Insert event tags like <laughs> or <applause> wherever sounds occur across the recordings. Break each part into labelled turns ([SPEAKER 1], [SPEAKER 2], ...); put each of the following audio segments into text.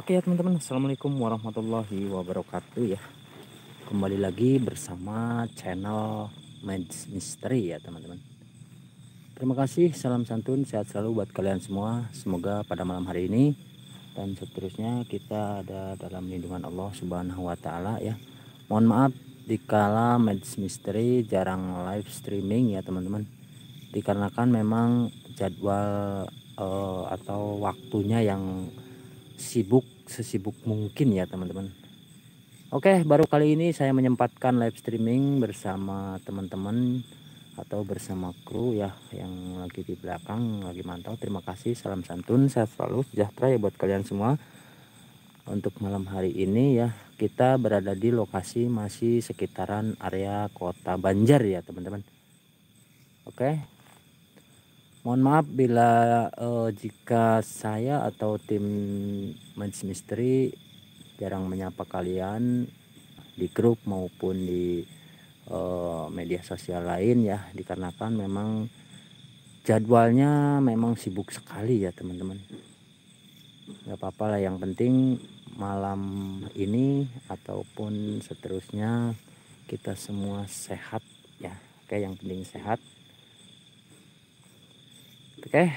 [SPEAKER 1] Oke ya teman-teman Assalamualaikum warahmatullahi wabarakatuh ya Kembali lagi bersama channel Meds Mystery ya teman-teman Terima kasih salam santun sehat selalu buat kalian semua Semoga pada malam hari ini dan seterusnya kita ada dalam lindungan Allah subhanahu wa ta'ala ya Mohon maaf dikala Meds Mystery jarang live streaming ya teman-teman Dikarenakan memang jadwal uh, atau waktunya yang sibuk sesibuk mungkin ya teman-teman. Oke, baru kali ini saya menyempatkan live streaming bersama teman-teman atau bersama kru ya yang lagi di belakang lagi mantau. Terima kasih, salam santun, saya selalu, sejahtera ya buat kalian semua. Untuk malam hari ini ya, kita berada di lokasi masih sekitaran area Kota Banjar ya, teman-teman. Oke, Mohon maaf bila uh, jika saya atau tim Men's Mystery jarang menyapa kalian di grup maupun di uh, media sosial lain ya dikarenakan memang jadwalnya memang sibuk sekali ya teman-teman. Gak apa-apa lah yang penting malam ini ataupun seterusnya kita semua sehat ya. Oke yang penting sehat oke okay.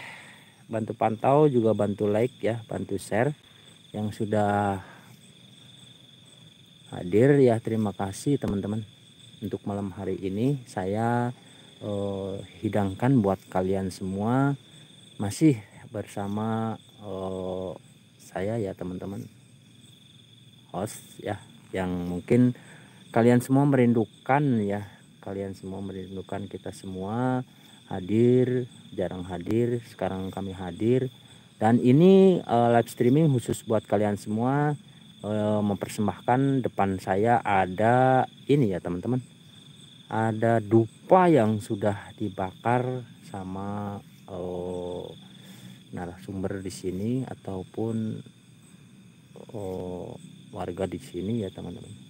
[SPEAKER 1] bantu pantau juga bantu like ya bantu share yang sudah hadir ya terima kasih teman-teman untuk malam hari ini saya eh, hidangkan buat kalian semua masih bersama eh, saya ya teman-teman host ya yang mungkin kalian semua merindukan ya kalian semua merindukan kita semua hadir, jarang hadir, sekarang kami hadir. Dan ini uh, live streaming khusus buat kalian semua uh, mempersembahkan depan saya ada ini ya teman-teman. Ada dupa yang sudah dibakar sama uh, narasumber di sini ataupun uh, warga di sini ya teman-teman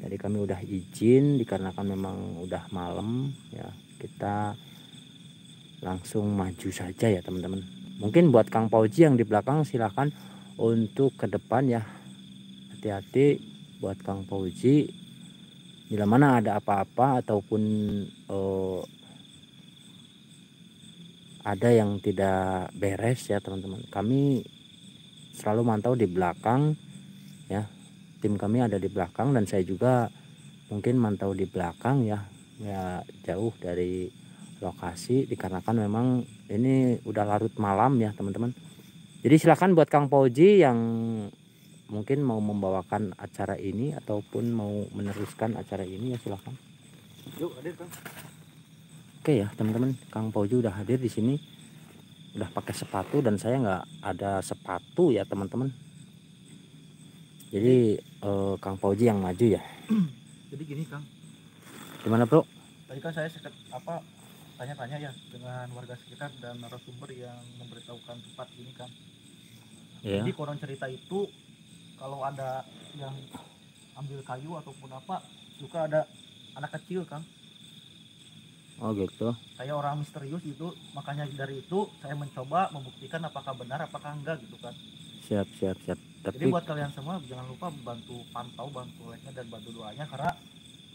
[SPEAKER 1] jadi kami udah izin dikarenakan memang udah malam ya kita langsung maju saja ya teman-teman mungkin buat Kang Pauji yang di belakang silahkan untuk ke depan ya hati-hati buat Kang Pauji bila mana ada apa-apa ataupun eh, ada yang tidak beres ya teman-teman kami selalu mantau di belakang ya tim kami ada di belakang dan saya juga mungkin mantau di belakang ya ya jauh dari lokasi dikarenakan memang ini udah larut malam ya teman-teman jadi silahkan buat Kang Pauji yang mungkin mau membawakan acara ini ataupun mau meneruskan acara ini ya silahkan yuk hadir Kang oke ya teman-teman Kang Pauji udah hadir di sini udah pakai sepatu dan saya nggak ada sepatu ya teman-teman jadi eh, Kang Pauji yang maju ya <clears throat> jadi gini Kang Gimana bro?
[SPEAKER 2] Tadi kan saya seket, apa tanya-tanya ya dengan warga sekitar dan narasumber yang memberitahukan tempat ini kan. Yeah. Jadi konon cerita itu kalau ada yang ambil kayu ataupun apa suka ada anak kecil kan. Oh gitu. Saya orang misterius itu makanya dari itu saya mencoba membuktikan apakah benar apakah enggak gitu kan.
[SPEAKER 1] Siap siap siap. Tapi... Jadi buat kalian
[SPEAKER 2] semua jangan lupa bantu pantau bantu like-nya dan bantu doanya karena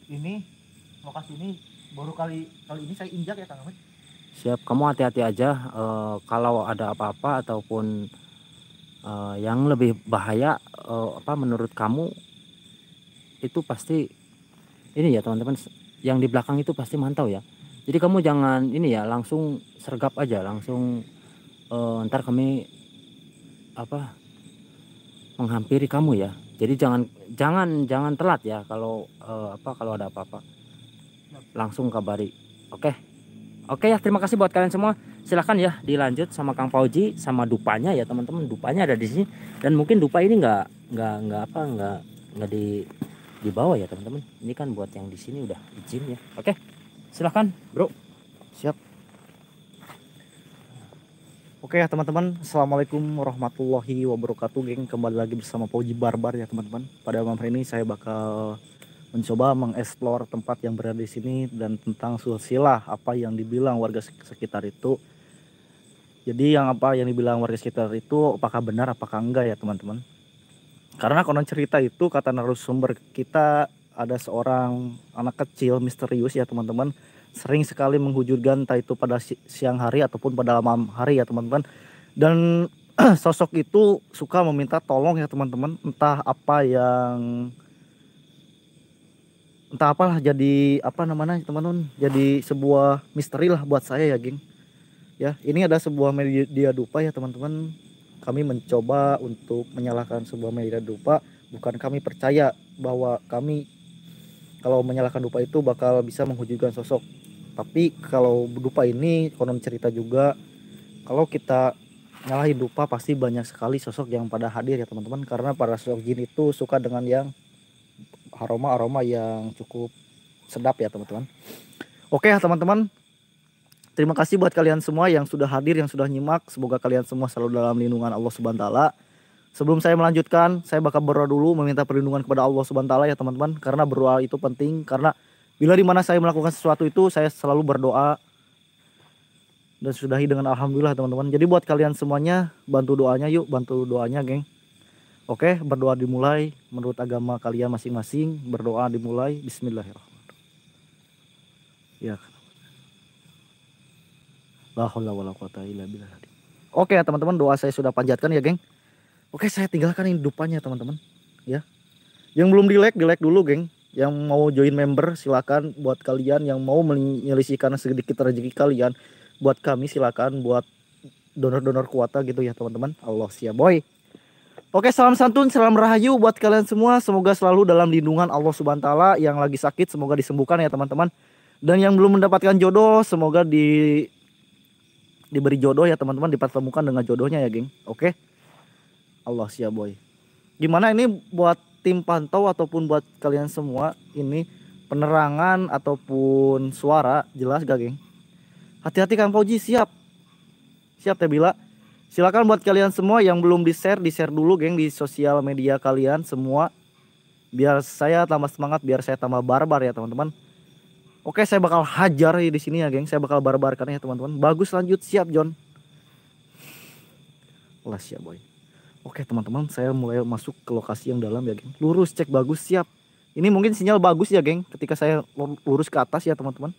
[SPEAKER 2] ini lokasi ini baru kali kali ini saya injak ya Kang Amit.
[SPEAKER 1] Siap, kamu hati-hati aja uh, kalau ada apa-apa ataupun uh, yang lebih bahaya uh, apa menurut kamu itu pasti ini ya teman-teman yang di belakang itu pasti mantau ya. Jadi kamu jangan ini ya langsung sergap aja langsung uh, ntar kami apa menghampiri kamu ya. Jadi jangan jangan jangan telat ya kalau uh, apa kalau ada apa-apa langsung kabari oke okay? oke okay, ya terima kasih buat kalian semua silahkan ya dilanjut sama Kang Fauji sama dupanya ya teman-teman dupanya ada di sini dan mungkin dupa ini nggak nggak nggak apa nggak nggak di di bawah ya teman-teman ini kan buat yang di sini udah izin ya oke okay. silahkan bro siap Oke ya
[SPEAKER 2] teman-teman, Assalamualaikum warahmatullahi wabarakatuh geng Kembali lagi bersama Pauji Barbar ya teman-teman Pada malam hari ini saya bakal mencoba mengeksplor tempat yang berada di sini dan tentang silsilah apa yang dibilang warga sekitar itu. Jadi yang apa yang dibilang warga sekitar itu apakah benar apakah enggak ya teman-teman? Karena konon cerita itu kata narasumber kita ada seorang anak kecil misterius ya teman-teman sering sekali menghujur ganta itu pada siang hari ataupun pada malam hari ya teman-teman dan <clears throat> sosok itu suka meminta tolong ya teman-teman entah apa yang entah apalah jadi apa namanya teman-teman jadi sebuah misteri lah buat saya ya geng ya ini ada sebuah media dupa ya teman-teman kami mencoba untuk menyalahkan sebuah media dupa bukan kami percaya bahwa kami kalau menyalahkan dupa itu bakal bisa menghujudkan sosok tapi kalau dupa ini konon cerita juga kalau kita nyalahin dupa pasti banyak sekali sosok yang pada hadir ya teman-teman karena para sosok jin itu suka dengan yang aroma-aroma yang cukup sedap ya teman-teman. Oke ya teman-teman. Terima kasih buat kalian semua yang sudah hadir, yang sudah nyimak. Semoga kalian semua selalu dalam lindungan Allah Subhanahu taala. Sebelum saya melanjutkan, saya bakal berdoa dulu meminta perlindungan kepada Allah Subhanahu taala ya teman-teman karena berdoa itu penting karena bila dimana saya melakukan sesuatu itu saya selalu berdoa dan sudahi dengan alhamdulillah teman-teman. Jadi buat kalian semuanya bantu doanya yuk, bantu doanya geng. Oke, berdoa dimulai menurut agama kalian masing-masing. Berdoa dimulai. Bismillahirrahmanirrahim.
[SPEAKER 3] Ya. Oke okay, wala
[SPEAKER 2] Oke, teman-teman, doa saya sudah panjatkan ya, geng. Oke, saya tinggalkan hidupannya teman-teman. Ya. Yang belum di-like, di-like dulu, geng. Yang mau join member silakan buat kalian yang mau menyelisihkan sedikit rezeki kalian buat kami silakan buat donor-donor kuota gitu ya, teman-teman. Allah siap, boy. Oke, salam santun, salam rahayu buat kalian semua. Semoga selalu dalam lindungan Allah Subhanahu taala. Yang lagi sakit semoga disembuhkan ya, teman-teman. Dan yang belum mendapatkan jodoh semoga di diberi jodoh ya, teman-teman, dipertemukan dengan jodohnya ya, geng. Oke. Allah siap, boy. Gimana ini buat tim pantau ataupun buat kalian semua ini penerangan ataupun suara jelas gak, geng? Hati-hati Kang Fauji, siap. Siap Teh Bila. Silakan buat kalian semua yang belum di-share, di-share dulu geng di sosial media kalian semua. Biar saya tambah semangat, biar saya tambah barbar ya teman-teman. Oke, saya bakal hajar ya di sini ya, geng. Saya bakal barbar barbarkan ya, teman-teman. Bagus, lanjut. Siap, John. Lah, siap, boy. Oke, teman-teman, saya mulai masuk ke lokasi yang dalam ya, geng. Lurus, cek bagus, siap. Ini mungkin sinyal bagus ya, geng. Ketika saya lurus ke atas ya, teman-teman.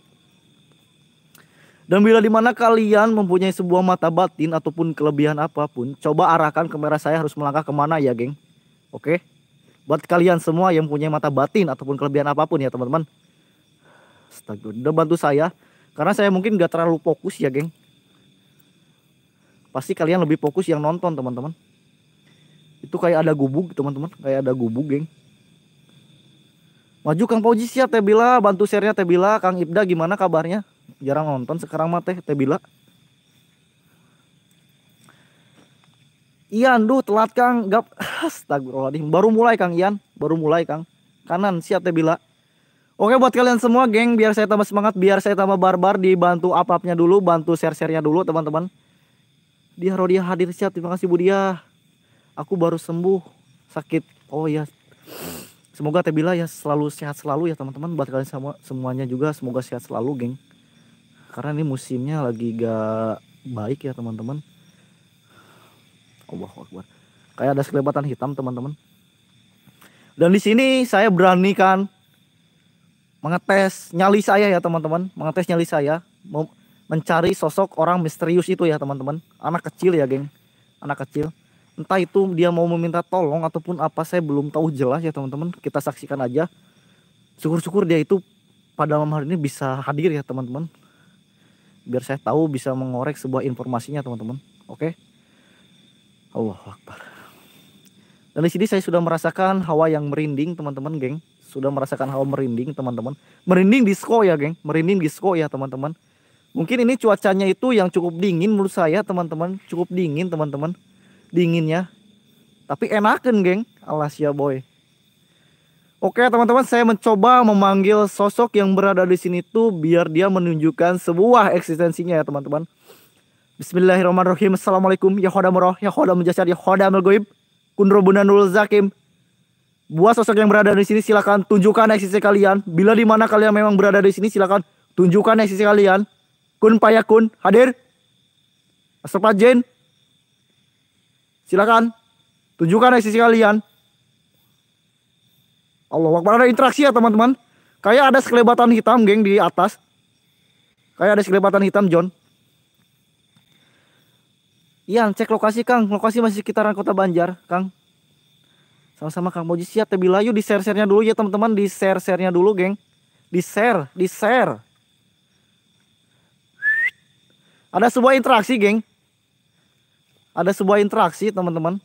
[SPEAKER 2] Dan bila dimana kalian mempunyai sebuah mata batin ataupun kelebihan apapun, coba arahkan kamera saya harus melangkah kemana ya, geng. Oke? Buat kalian semua yang punya mata batin ataupun kelebihan apapun ya, teman-teman. Astaga, udah bantu saya. Karena saya mungkin gak terlalu fokus ya, geng. Pasti kalian lebih fokus yang nonton, teman-teman. Itu kayak ada gubuk, teman-teman. Kayak ada gubuk, geng. Maju Kang Pauji siap, Tebila. Bantu share-nya, Tebila. Kang Ibda gimana kabarnya? jarang nonton sekarang mah teh teh bila Ian duh telat Kang gap <laughs> astagfirullahaladzim baru mulai Kang Ian baru mulai Kang kanan siap teh bila Oke buat kalian semua geng biar saya tambah semangat biar saya tambah barbar dibantu up-upnya dulu bantu share-sharenya dulu teman-teman dia Rodia hadir siap terima kasih Bu dia aku baru sembuh sakit oh ya semoga Tebila ya selalu sehat selalu ya teman-teman buat kalian semua semuanya juga semoga sehat selalu geng karena ini musimnya lagi gak baik ya teman-teman Allah Akbar kayak ada sekelebatan hitam teman-teman dan di sini saya berani kan mengetes nyali saya ya teman-teman mengetes nyali saya mencari sosok orang misterius itu ya teman-teman anak kecil ya geng anak kecil entah itu dia mau meminta tolong ataupun apa saya belum tahu jelas ya teman-teman kita saksikan aja syukur-syukur dia itu pada malam hari ini bisa hadir ya teman-teman biar saya tahu bisa mengorek sebuah informasinya teman-teman oke okay? Allah Akbar dan di sini saya sudah merasakan hawa yang merinding teman-teman geng sudah merasakan hawa merinding teman-teman merinding disco ya geng merinding disco ya teman-teman mungkin ini cuacanya itu yang cukup dingin menurut saya teman-teman cukup dingin teman-teman dinginnya tapi enakan geng alas ya boy Oke teman-teman, saya mencoba memanggil sosok yang berada di sini tuh biar dia menunjukkan sebuah eksistensinya ya teman-teman. Bismillahirrahmanirrahim. Assalamualaikum. Ya Yahoda Ya Yahoda Ya Yahoda melgoib. Kunro bunanul zakim. Buat sosok yang berada di sini silahkan tunjukkan eksistensi kalian. Bila di mana kalian memang berada di sini silahkan tunjukkan eksistensi kalian. Kun payakun, hadir. Asapajin. Silakan tunjukkan eksistensi kalian. Allah Akbar ada interaksi ya teman-teman. Kayak ada sekelebatan hitam geng di atas. Kayak ada sekelebatan hitam John. Iya, cek lokasi Kang. Lokasi masih sekitaran kota Banjar, Kang. Sama-sama Kang Moji siap tapi layu di share share dulu ya teman-teman, di share share dulu, geng. Di share, di share. Ada sebuah interaksi, geng. Ada sebuah interaksi, teman-teman.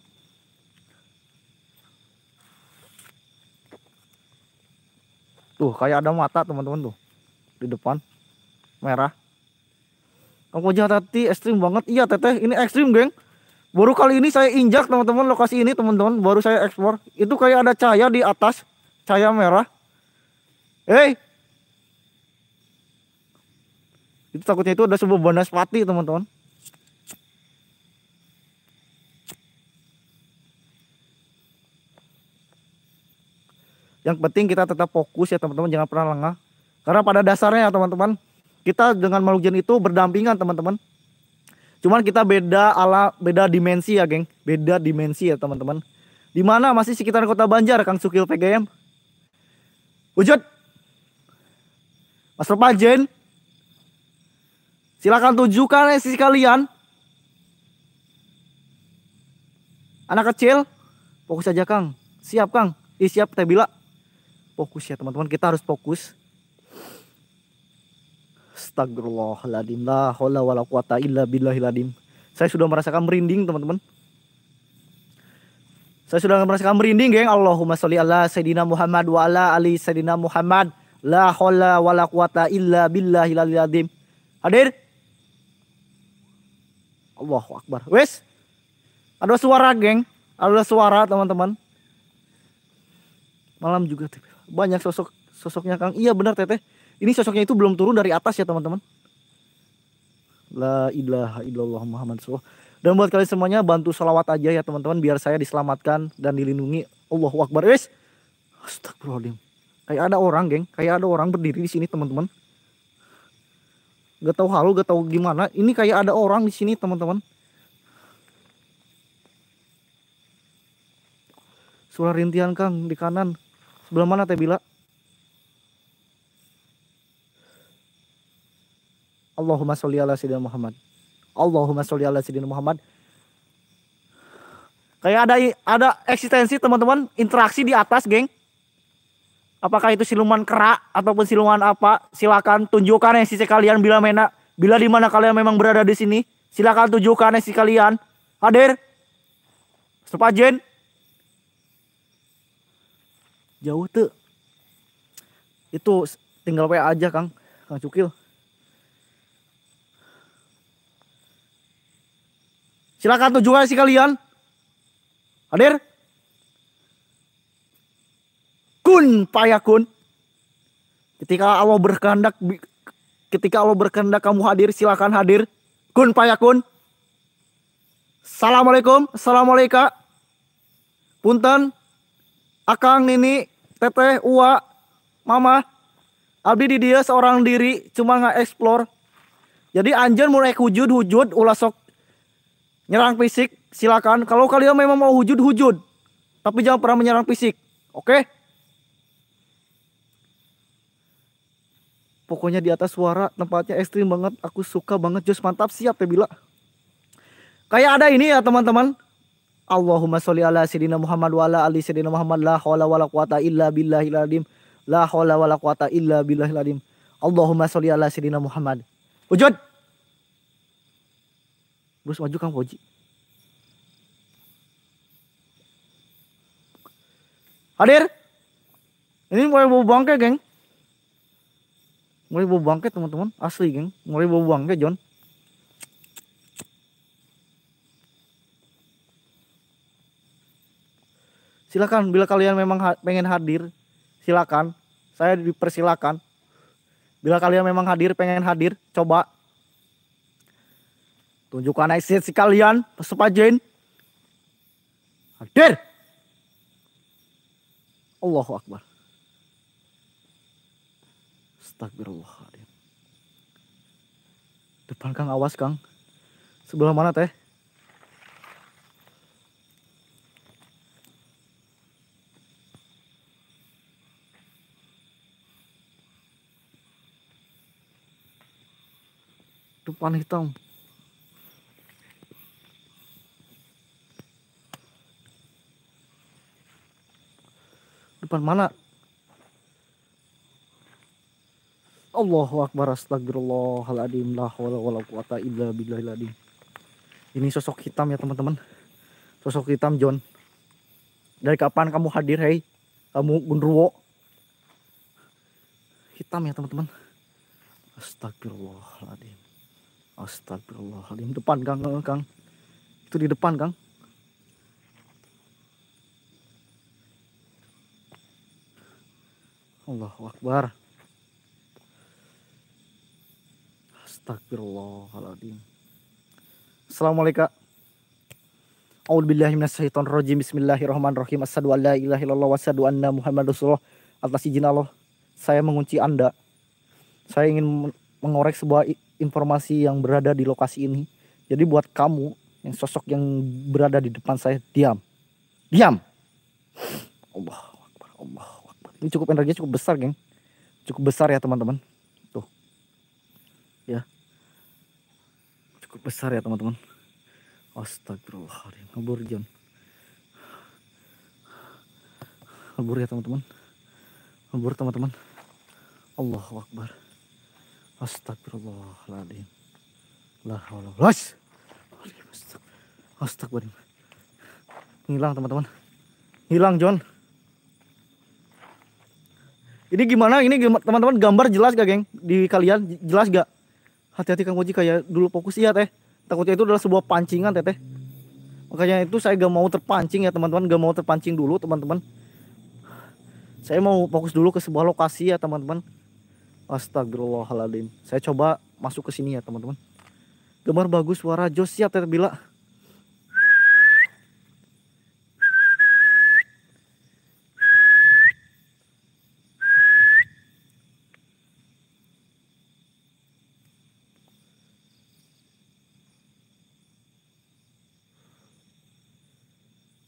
[SPEAKER 2] Tuh kayak ada mata teman-teman tuh di depan merah. Kang jahat hati ekstrim banget. Iya teteh ini ekstrim geng. Baru kali ini saya injak teman-teman lokasi ini teman-teman. Baru saya ekspor. Itu kayak ada cahaya di atas. Cahaya merah. Hei. Itu takutnya itu ada sebuah pati teman-teman. Yang penting kita tetap fokus ya teman-teman, jangan pernah lengah. Karena pada dasarnya ya teman-teman, kita dengan makhluk jin itu berdampingan teman-teman. Cuman kita beda ala beda dimensi ya, geng. Beda dimensi ya teman-teman. Di mana masih sekitar kota Banjar, Kang Sukil PGM. Wujud. Mas Repajen. Silakan tunjukkan ya, sisi kalian. Anak kecil, fokus aja Kang. Siap Kang. Ih, siap Teh Bila fokus ya teman-teman kita harus fokus Astagfirullahaladzim La hola wala quwata illa billahiladim Saya sudah merasakan merinding teman-teman Saya sudah merasakan merinding geng Allahumma sholli ala Sayyidina Muhammad wa ala ali Sayyidina Muhammad La hola wala la quwata illa billahiladim Hadir Allahu Akbar Wes Ada suara geng Ada suara teman-teman Malam juga tiba banyak sosok sosoknya Kang. Iya benar Teteh. Ini sosoknya itu belum turun dari atas ya teman-teman. La ilaha illallah Muhammad SAW. Dan buat kalian semuanya bantu salawat aja ya teman-teman biar saya diselamatkan dan dilindungi Allahu Akbar. Wes.
[SPEAKER 3] Astagfirullahaladzim.
[SPEAKER 2] Kayak ada orang, geng. Kayak ada orang berdiri di sini, teman-teman. Gak tahu halu, gak tahu gimana. Ini kayak ada orang di sini, teman-teman. Suara rintian, Kang, di kanan. Sebelah mana teh bila? Allahumma sholli ala sayyidina Muhammad. Allahumma sholli ala sayyidina Muhammad. Kayak ada ada eksistensi teman-teman, interaksi di atas, geng. Apakah itu siluman kera ataupun siluman apa? Silakan tunjukkan eksistensi ya, kalian bila mena bila di mana kalian memang berada di sini. Silakan tunjukkan eksistensi ya, kalian. Hadir. Sepajen jauh tuh itu tinggal WA aja Kang Kang Cukil silakan tujuan sih kalian hadir kun payakun ketika Allah berkehendak ketika Allah berkehendak kamu hadir silakan hadir kun payakun Assalamualaikum, Assalamualaikum. Punten, Akang ini teteh, ua, mama. Abdi di dia seorang diri, cuma nggak explore. Jadi anjir mulai hujud hujud ulah sok nyerang fisik silakan. Kalau kalian memang mau hujud hujud, tapi jangan pernah menyerang fisik. Oke? Okay? Pokoknya di atas suara tempatnya ekstrim banget. Aku suka banget Jos mantap siap ya bila. Kayak ada ini ya teman-teman. Allahumma sholli ala sayyidina Muhammad wa ala ali sayyidina Muhammad la haula wala quwata illa billahil alim la haula wala quwata illa billahil alim Allahumma sholli ala sayyidina Muhammad wujud terus maju Kang hadir ini mulai bau bangke geng mulai bau bangke teman-teman asli geng mulai bau bangke John Silakan bila kalian memang ha pengen hadir, silakan. Saya dipersilakan. Bila kalian memang hadir, pengen hadir, coba tunjukkan si kalian, sepajen. Hadir. Allahu Akbar. Astagfirullahaladzim Depan Kang awas Kang. Sebelah mana teh? Tumpuan hitam. Depan mana? Allahu Akbar astagfirullahaladzim la hawla wala quwata illa billahil Ini sosok hitam ya teman-teman. Sosok hitam John. Dari kapan kamu hadir, hei? Kamu gunruwo Hitam ya teman-teman. Astagfirullahaladzim. Astagfirullahaladzim. Depan Kang, eh, Kang. Itu di depan Kang.
[SPEAKER 3] Allah Akbar.
[SPEAKER 2] Astagfirullahaladzim. Assalamualaikum. A'udzubillahi minasyaitonirrajim. Bismillahirrahmanirrahim. Asyhadu an la ilaha illallah wa asyhadu anna Muhammad Rasulullah. Atas izin Allah, saya mengunci Anda. Saya ingin mengorek sebuah informasi yang berada di lokasi ini. Jadi buat kamu yang sosok yang berada di depan saya diam. Diam. Allah Akbar, Allah Akbar. Ini cukup energinya cukup besar, geng. Cukup besar ya, teman-teman. Tuh.
[SPEAKER 3] Ya. Cukup besar ya, teman-teman. Astagfirullahaladzim. Kabur, John. Kabur ya, teman-teman. Kabur, teman-teman. Allahu Akbar.
[SPEAKER 2] Astagfirullahaladzim. Lah, Allah, wala Astagfirullahaladzim. Hilang teman-teman. Hilang John. Ini gimana? Ini teman-teman gambar jelas gak geng? Di kalian jelas gak? Hati-hati Kang Oji kayak dulu fokus iya teh. Takutnya itu adalah sebuah pancingan teteh. Makanya itu saya gak mau terpancing ya teman-teman. Gak mau terpancing dulu teman-teman. Saya mau fokus dulu ke sebuah lokasi ya teman-teman. Astagfirullahaladzim. Saya coba masuk ke sini ya teman-teman. Gemar bagus suara Jos siap terbila.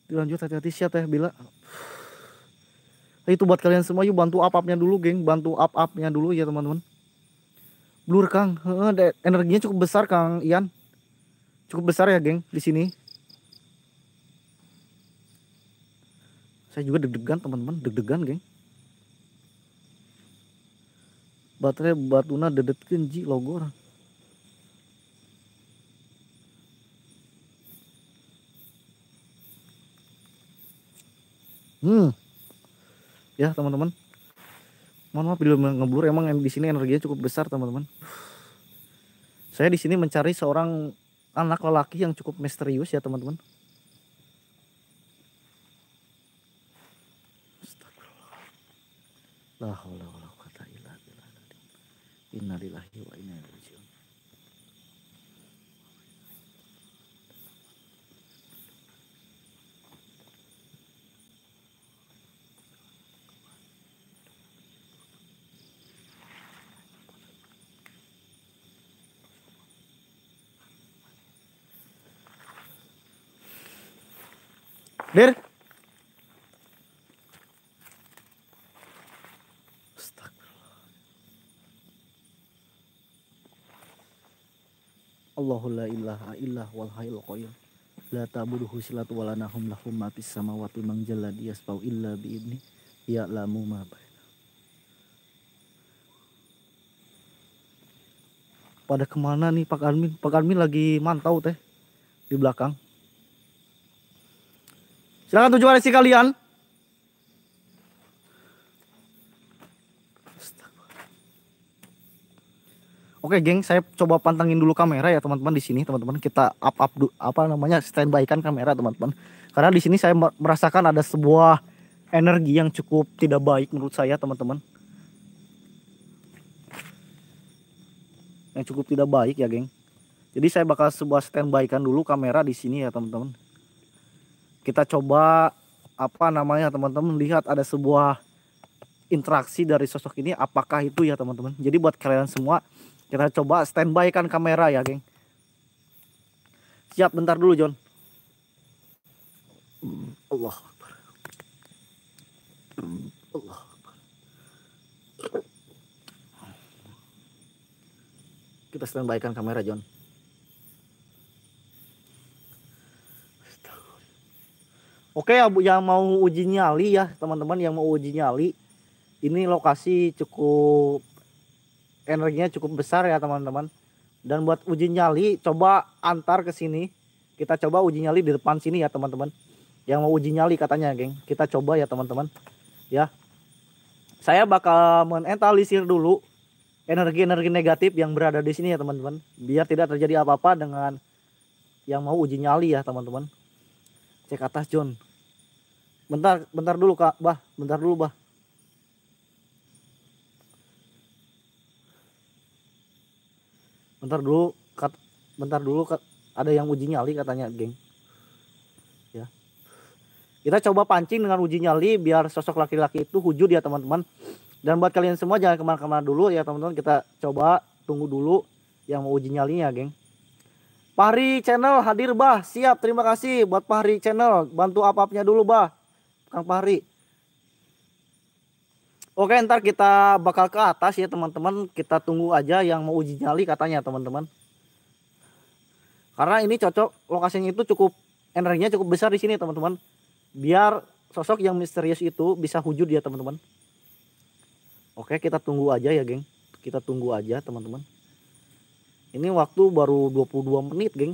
[SPEAKER 2] Dilanjut hati-hati siap ya bila itu buat kalian semua yuk bantu up upnya dulu geng bantu up upnya dulu ya teman-teman blur kang energinya cukup besar kang Ian cukup besar ya geng di sini saya juga deg-degan teman-teman deg-degan geng baterai batuna dedet kenji logor hmm ya teman-teman mohon maaf belum ngeblur emang di sini energinya cukup besar teman-teman saya di sini mencari seorang anak lelaki yang cukup misterius ya teman-teman
[SPEAKER 3] Innalillahi wa Dir. Allahu la ilaha illah wal hayyul qayyum. La ta'buduhu silatu wala nahum lahum ma fis samawati man jalla yasbau illa bi idni
[SPEAKER 2] ya'lamu ma Pada kemana nih Pak Armin? Pak Armin lagi mantau teh di belakang. Silakan tujuan isi kalian. Oke, geng, saya coba pantengin dulu kamera ya, teman-teman di sini, teman-teman. Kita up up apa namanya? standby kan kamera, teman-teman. Karena di sini saya merasakan ada sebuah energi yang cukup tidak baik menurut saya, teman-teman. Yang cukup tidak baik ya, geng. Jadi saya bakal sebuah standby kan dulu kamera di sini ya, teman-teman kita coba apa namanya teman-teman lihat ada sebuah interaksi dari sosok ini apakah itu ya teman-teman. Jadi buat kalian semua kita coba standby kan kamera ya, geng. Siap bentar dulu, John.
[SPEAKER 3] Allah Allah
[SPEAKER 2] Kita standby kan kamera, John. Oke ya yang mau uji nyali ya teman-teman yang mau uji nyali ini lokasi cukup energinya cukup besar ya teman-teman. Dan buat uji nyali coba antar ke sini. Kita coba uji nyali di depan sini ya teman-teman. Yang mau uji nyali katanya, geng. Kita coba ya teman-teman. Ya. Saya bakal menentalisir dulu energi-energi negatif yang berada di sini ya teman-teman. Biar tidak terjadi apa-apa dengan yang mau uji nyali ya teman-teman cek atas John bentar bentar dulu kak bah bentar dulu bah bentar dulu kat, bentar dulu kat, ada yang uji nyali katanya geng ya kita coba pancing dengan uji nyali biar sosok laki-laki itu hujud ya teman-teman dan buat kalian semua jangan kemana mana dulu ya teman-teman kita coba tunggu dulu yang mau uji nyalinya geng Pahri Channel hadir bah, siap terima kasih buat Pahri Channel bantu apa apapnya dulu bah, Kang Pahri. Oke ntar kita bakal ke atas ya teman-teman, kita tunggu aja yang mau uji nyali katanya teman-teman. Karena ini cocok lokasinya itu cukup energinya cukup besar di sini teman-teman, biar sosok yang misterius itu bisa wujud ya teman-teman. Oke kita tunggu aja ya geng, kita tunggu aja teman-teman. Ini waktu baru 22 menit, geng.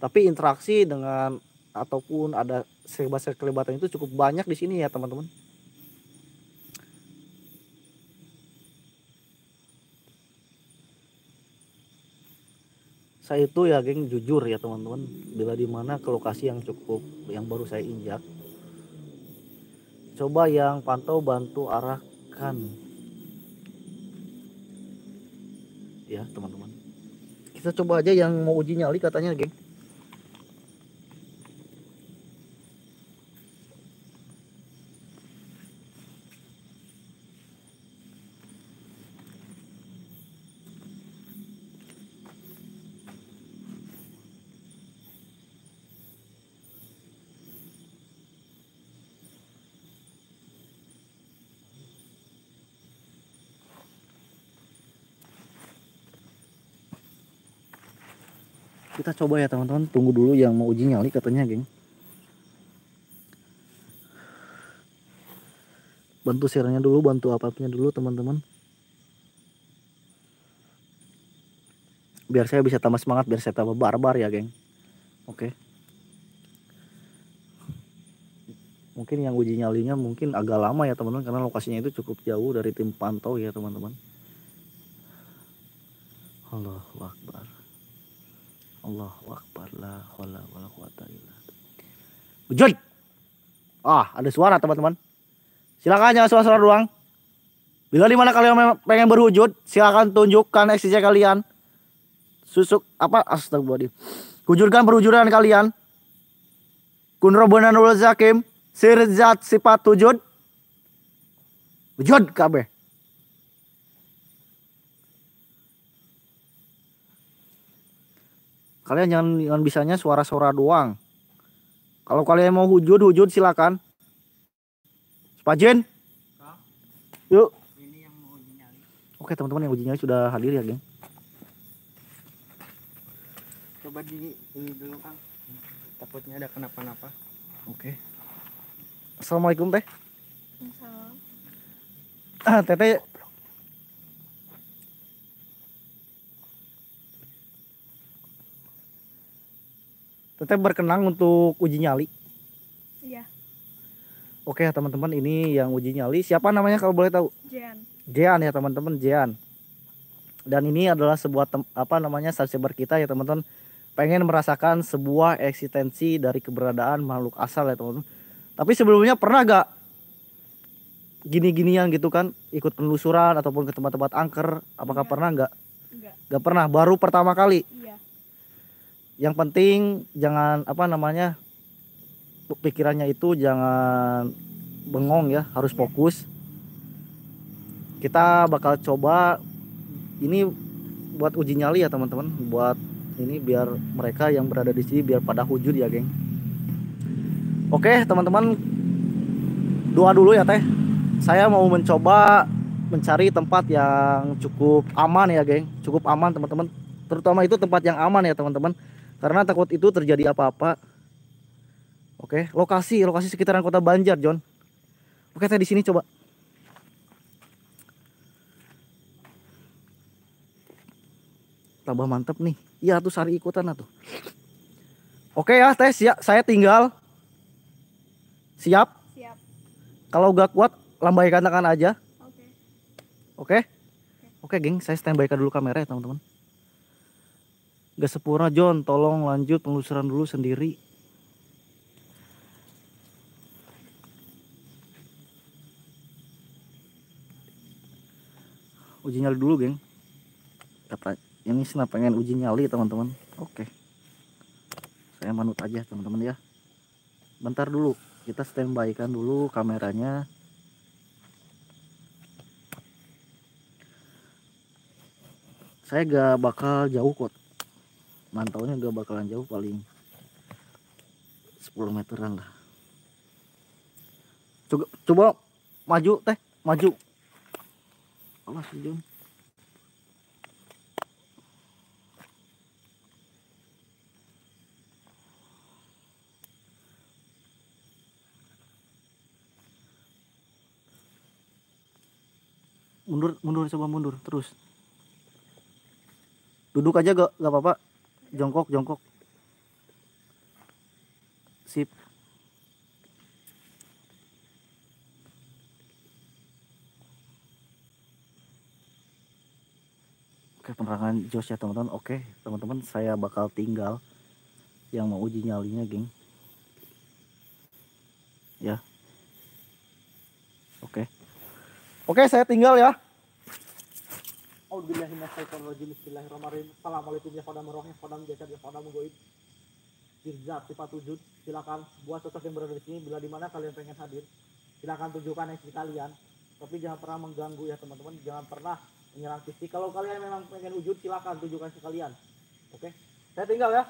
[SPEAKER 2] Tapi interaksi dengan ataupun ada serba-serba kelebatan itu cukup banyak di sini ya, teman-teman. saya itu ya geng jujur ya teman-teman bila di mana ke lokasi yang cukup yang baru saya injak coba yang pantau bantu arahkan ya teman-teman kita coba aja yang mau uji nyali katanya geng kita coba ya teman-teman tunggu dulu yang mau uji nyali katanya geng bantu sirnya dulu bantu apapunnya dulu teman-teman biar saya bisa tambah semangat biar saya tambah barbar ya geng oke mungkin yang uji nyalinya mungkin agak lama ya teman-teman karena lokasinya itu cukup jauh dari tim pantau ya teman-teman
[SPEAKER 3] Allahu Akbar Allah Wakbar la haula wala quwata
[SPEAKER 2] illa Wujud. Ah, ada suara teman-teman. Silakan jangan suara-suara ruang. Bila dimana kalian pengen berwujud, silakan tunjukkan eksisnya kalian. Susuk apa astagfirullah. Wujudkan perwujudan kalian. Kun robonan ul zakim, sirzat sifat wujud. Wujud kabeh. Kalian jangan jangan bisanya suara-suara doang. Kalau kalian mau hujud, hujud silakan. Spajen. Yuk. Oke, teman-teman yang ujinya sudah hadir ya, geng.
[SPEAKER 1] Coba di ini dulu, Kang. Takutnya ada kenapa-napa.
[SPEAKER 2] Oke. Assalamualaikum, Teh. Assalamualaikum. Ah, Teteh Teteh berkenang untuk uji nyali. Iya. Oke ya teman-teman ini yang uji nyali siapa namanya kalau boleh tahu? Jean. Jean ya teman-teman Jean. Dan ini adalah sebuah apa namanya subscriber kita ya teman-teman pengen merasakan sebuah eksistensi dari keberadaan makhluk asal ya teman-teman. Tapi sebelumnya pernah gak gini-ginian gitu kan ikut penelusuran ataupun ke tempat-tempat angker? Apakah enggak. pernah gak? Enggak. Gak pernah. Baru pertama kali yang penting jangan apa namanya pikirannya itu jangan bengong ya harus iya. fokus kita bakal coba ini buat uji nyali ya teman-teman buat ini biar mereka yang berada di sini biar pada hujur ya geng oke teman-teman doa dulu ya teh saya mau mencoba mencari tempat yang cukup aman ya geng cukup aman teman-teman terutama itu tempat yang aman ya teman-teman karena takut itu terjadi apa-apa. Oke, lokasi lokasi sekitaran kota Banjar, John. Oke, saya di sini coba. Tambah mantep nih. Iya tuh sari ikutan tuh. Oke ya, tes ya, saya tinggal. Siap? Siap. Kalau gak kuat, lambaikan tangan aja. Oke. Oke? Oke, geng, saya standby dulu kamera ya, teman-teman. Gak sepura John, tolong lanjut penelusuran dulu sendiri. Uji nyali dulu, geng. Kata ini Sina pengen uji nyali, teman-teman. Oke. Saya manut aja, teman-teman ya. Bentar dulu, kita standby kan dulu kameranya.
[SPEAKER 3] Saya gak bakal jauh kok mantaunya gak bakalan
[SPEAKER 2] jauh paling 10 meteran lah coba, coba maju teh maju awas sejum mundur mundur coba mundur terus duduk aja gak gak apa-apa jongkok jongkok sip oke penerangan jos ya teman-teman oke teman-teman saya bakal tinggal
[SPEAKER 3] yang mau uji nyalinya geng ya
[SPEAKER 2] oke oke saya tinggal ya Alhamdulillah minasyaitonirrajim Romarin. Assalamualaikum ya kodam rohnya kodam jasad ya kodam goib Birzat sifat wujud silakan buat sosok yang berada di sini bila dimana kalian pengen hadir silakan tunjukkan yang kalian tapi jangan pernah mengganggu ya teman-teman jangan pernah menyerang fisik kalau kalian memang pengen wujud silakan tunjukkan sekalian oke saya tinggal ya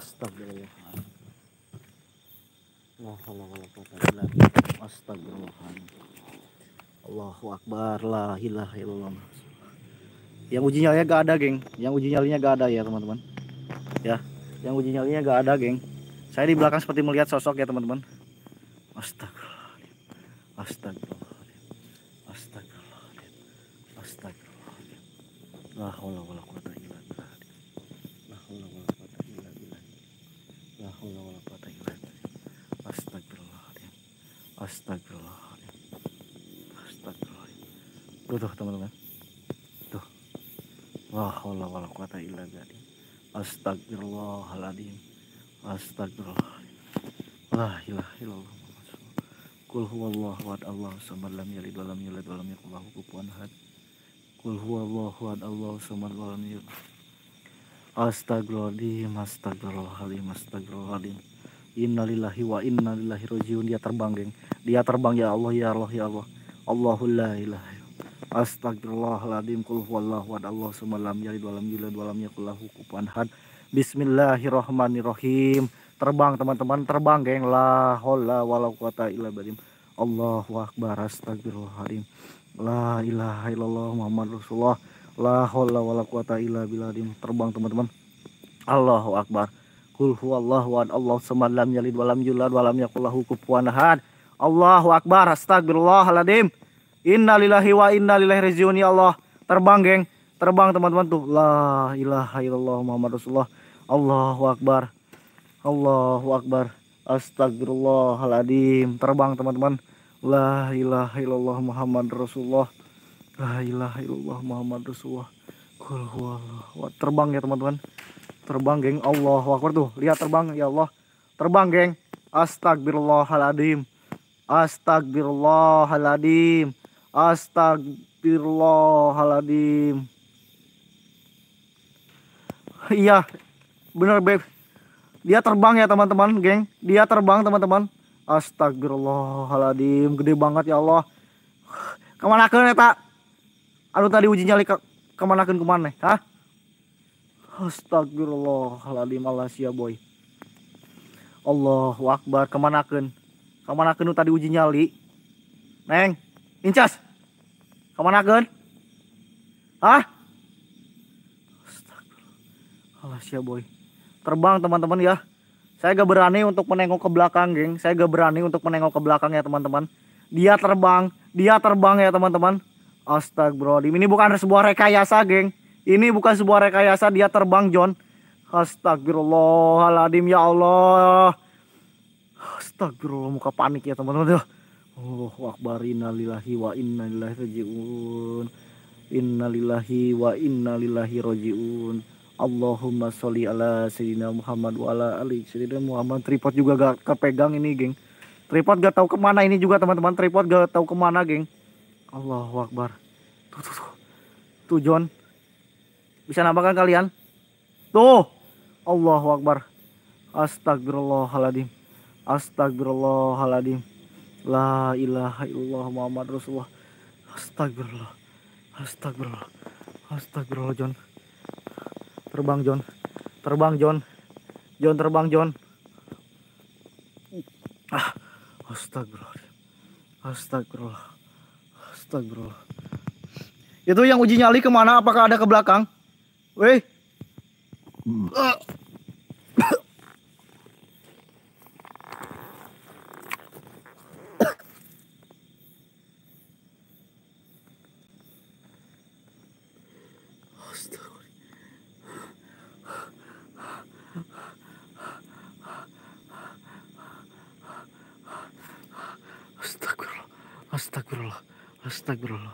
[SPEAKER 3] Astagfirullahaladzim, Astagfirullahaladzim, Allahu akbar. La
[SPEAKER 2] ilaha illallah. Yang uji nyalinya gak ada, geng. Yang uji nyalinya gak ada ya, teman-teman. Ya, yang uji nyalinya gak ada, geng. Saya di belakang seperti melihat sosok ya, teman-teman.
[SPEAKER 3] sumber kolonial astagfirullahaladzim astagfirullahaladzim astagfirullahaladzim innalillahi wa innalillahi rojiun dia terbang geng dia terbang ya Allah ya Allah ya Allah Allahul
[SPEAKER 2] la ilaha astagfirullahaladzim kul huwallahu ad Allah sumalam yalid walam walam yakullah had bismillahirrahmanirrahim terbang teman-teman terbang geng la hola walau kuata illa badim. Allahu akbar astagfirullahaladzim
[SPEAKER 3] la ilaha illallah Muhammad Rasulullah La haula wala quwata illa billah
[SPEAKER 2] terbang teman-teman. Allahu akbar. Kul huwallahu wa Allahu samad, lam yalid wa lam yulad wa lam yakul lahu kufuwan ahad. Allahu akbar. Astagfirullahaladzim. Inna lillahi wa inna ilaihi rajiun ya Allah. Terbang, geng. Terbang teman-teman tuh. La ilaha illallah Muhammad Rasulullah. Allahu akbar. Allahu akbar. Astagfirullahaladzim. Terbang teman-teman. La ilaha illallah Muhammad Rasulullah. La ilaha illallah Muhammad Rasulullah. Kul Wah, terbang ya teman-teman. Terbang geng Allah wakbar tuh. Lihat terbang ya Allah. Terbang geng. Astagfirullahaladzim. Astagfirullahaladzim. Astagfirullahaladzim. Iya, bener beb. Dia terbang ya teman-teman, geng. Dia terbang teman-teman. Astagfirullahaladzim, gede banget ya Allah. Kemana ke tak? anu tadi uji nyali ke kemanakan kemana hah Astagfirullahaladzim Malaysia boy Allah Akbar kemanaken, kemanaken nu tadi uji nyali Neng Incas kemanakan Hah Malaysia boy terbang teman-teman ya saya gak berani untuk menengok ke belakang geng saya gak berani untuk menengok ke belakang ya teman-teman dia terbang dia terbang ya teman-teman Astagfirullahaladzim. Ini bukan sebuah rekayasa, geng. Ini bukan sebuah rekayasa dia terbang, John. Astagfirullahaladzim ya Allah. Astagfirullah muka panik ya teman-teman.
[SPEAKER 3] Oh, wakbar innalillahi wa innalillahi rojiun. rajiun. Innalillahi wa innalillahi rojiun. rajiun.
[SPEAKER 2] Allahumma sholli ala sayyidina Muhammad wa ala ali sayyidina Muhammad. Tripod juga gak kepegang ini, geng. Tripod gak tahu kemana ini juga teman-teman. Tripod gak tahu kemana, geng. Allahu Akbar. Tuh, tuh, tuh. Tuh John. Bisa nampakkan kalian? Tuh. Allahu Akbar. Astagfirullahaladzim. Astagfirullahaladzim. La ilaha illallah Muhammad Rasulullah. Astagfirullah. Astagfirullah. Astagfirullah John. Terbang John. Terbang John. John terbang John. Ah. astagfirullah. Astagfirullah. Astagfirullah. Itu yang uji nyali kemana? Apakah ada ke belakang? Weh. Hmm. Uh.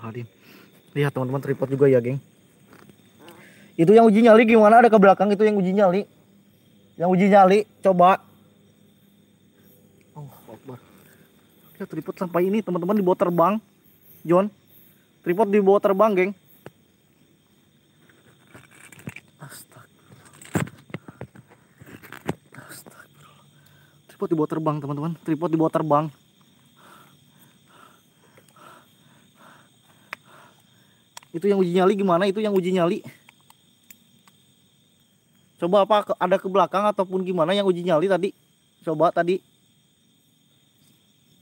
[SPEAKER 2] Astagfirullahaladzim. Lihat teman-teman tripod juga ya, geng. Itu yang uji nyali gimana? Ada ke belakang itu yang uji nyali. Yang uji nyali, coba.
[SPEAKER 3] Oh, Akbar.
[SPEAKER 2] Lihat tripod sampai ini teman-teman dibawa terbang. John, tripod dibawa terbang, geng. Astagfirullah. Astagfirullah. Tripod dibawa terbang, teman-teman. Tripod dibawa terbang. Itu yang uji nyali gimana? Itu yang uji nyali. Coba apa ada ke belakang ataupun gimana yang uji nyali tadi? Coba tadi.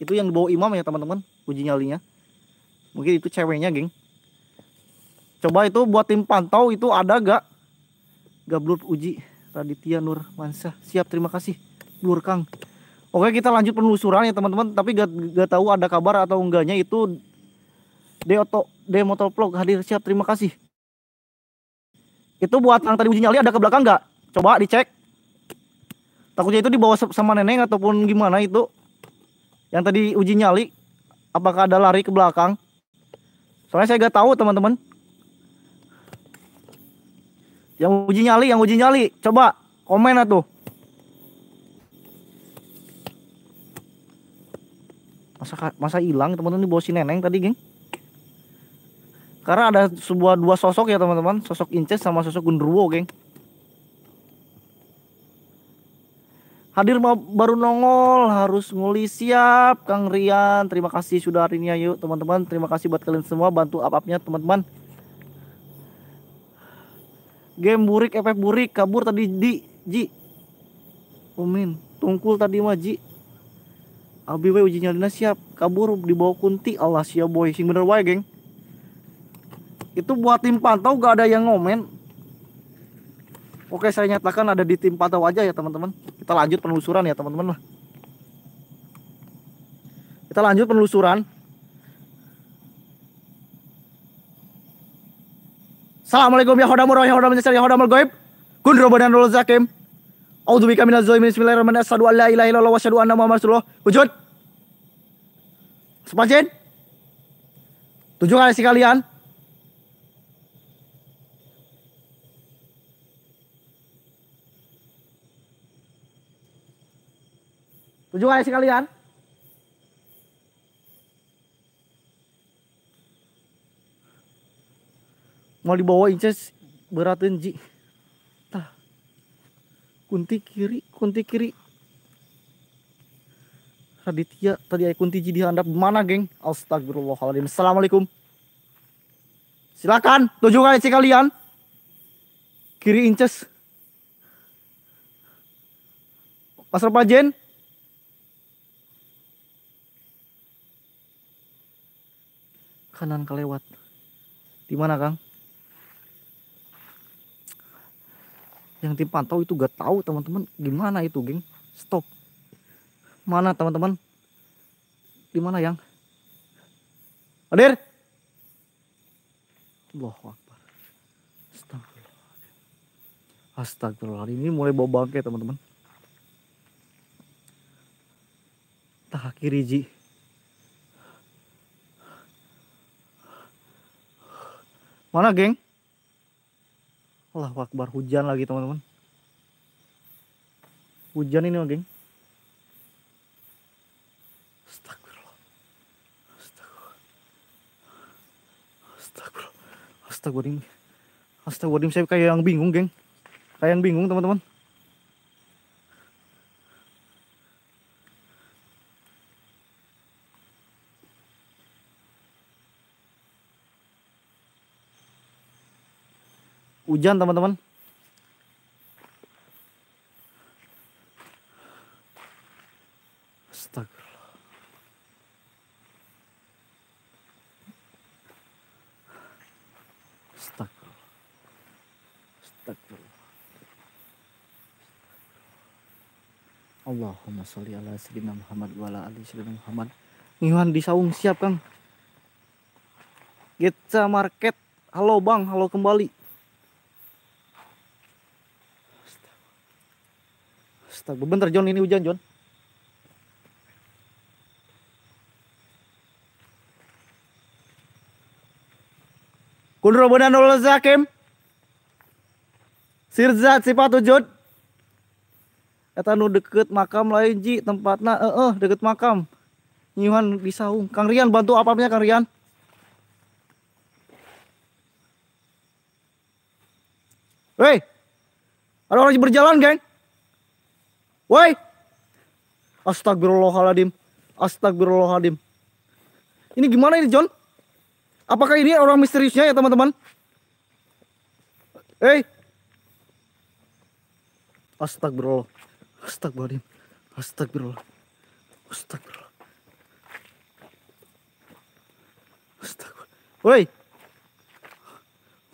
[SPEAKER 2] Itu yang dibawa imam ya teman-teman, uji nyalinya. Mungkin itu ceweknya, geng. Coba itu buat tim pantau itu ada gak? Gablur uji Raditya Nur Mansa Siap, terima kasih. Blur Kang. Oke, kita lanjut penelusuran ya teman-teman, tapi gak, gak tahu ada kabar atau enggaknya itu Deoto Vlog hadir siap terima kasih itu buat yang tadi uji nyali ada ke belakang nggak coba dicek takutnya itu dibawa sama neneng ataupun gimana itu yang tadi uji nyali apakah ada lari ke belakang soalnya saya nggak tahu teman-teman yang uji nyali yang uji nyali coba komen atuh masa masa hilang teman-teman dibawa si neneng tadi geng karena ada sebuah dua sosok ya teman-teman, sosok Inces sama sosok Gundruwo, geng. Hadir mau baru nongol harus nguli siap Kang Rian. Terima kasih sudah hari ini ayo teman-teman. Terima kasih buat kalian semua bantu up-upnya teman-teman. Game burik efek burik kabur tadi di Ji. Umin, tungkul tadi mah Ji. Abi we uji nyalina siap kabur dibawa kunti Allah sia boy sing bener wae geng itu buat tim pantau gak ada yang ngomen oke saya nyatakan ada di tim pantau aja ya teman-teman kita lanjut penelusuran ya teman-teman lah kita lanjut penelusuran Assalamualaikum ya hodamur ya hodamur ya hodamur goib Kundro badan rol zakim Audu bika minal minis milai Asyadu an ala ilahi illallah wa asyadu anna muhammad rasulullah Wujud Sepajen Tujuh kali sekalian sih kalian Mau dibawa inces berat ji. Tah. Kunti kiri, kunti kiri. Raditya tadi ayah kunti jadi handap mana geng? Astagfirullahaladzim. Assalamualaikum. Silakan kali sih kalian. Kiri inces. Pasar Pajen. kanan kelewat. Di mana, Kang? Yang tim pantau itu gak tahu, teman-teman. Gimana itu, geng? Stop. Mana, teman-teman? Di mana, yang? Hadir.
[SPEAKER 3] Allah Akbar. Astagfirullah.
[SPEAKER 2] Astagfirullah. Ini mulai bawa bangke, teman-teman. kiri Ji. Mana geng? Allah wakbar hujan lagi teman-teman. Hujan ini mah geng. Astagfirullah. Astagfirullah. Astagfirullah. Astagfirullah. Astagfirullah. Astagfirullah. Astagfirullah. Astagfirullah. Astagfirullah. Astagfirullah. Astagfirullah. Astagfirullah. Astagfirullah. Astagfirullah. Astagfirullah. Astagfirullah. Hujan teman-teman.
[SPEAKER 3] Astagfirullah. Astagfirullah. Astagfirullah. Allahumma sholli ala
[SPEAKER 2] sayyidina Muhammad wa ala ali sayyidina Muhammad. Ngiwan di saung siap, Kang. Getsa Market. Halo Bang, halo kembali. beban terjun John ini hujan John. Kun robodan Allah zakim. Sirzat sifat wujud. Eta nu deket makam lain ji tempatna eh -e, deket makam. Nyuhan di saung. Kang Rian bantu apa-apanya Kang Rian. Woi, ada orang berjalan, geng. Woi. Astagfirullahaladzim. Astagfirullahaladzim. Ini gimana ini John? Apakah ini orang misteriusnya ya teman-teman? Hei.
[SPEAKER 3] Astagfirullah. Astagfirullahaladzim. Astagfirullah. Astagfirullah.
[SPEAKER 2] Astagfirullah. Woi.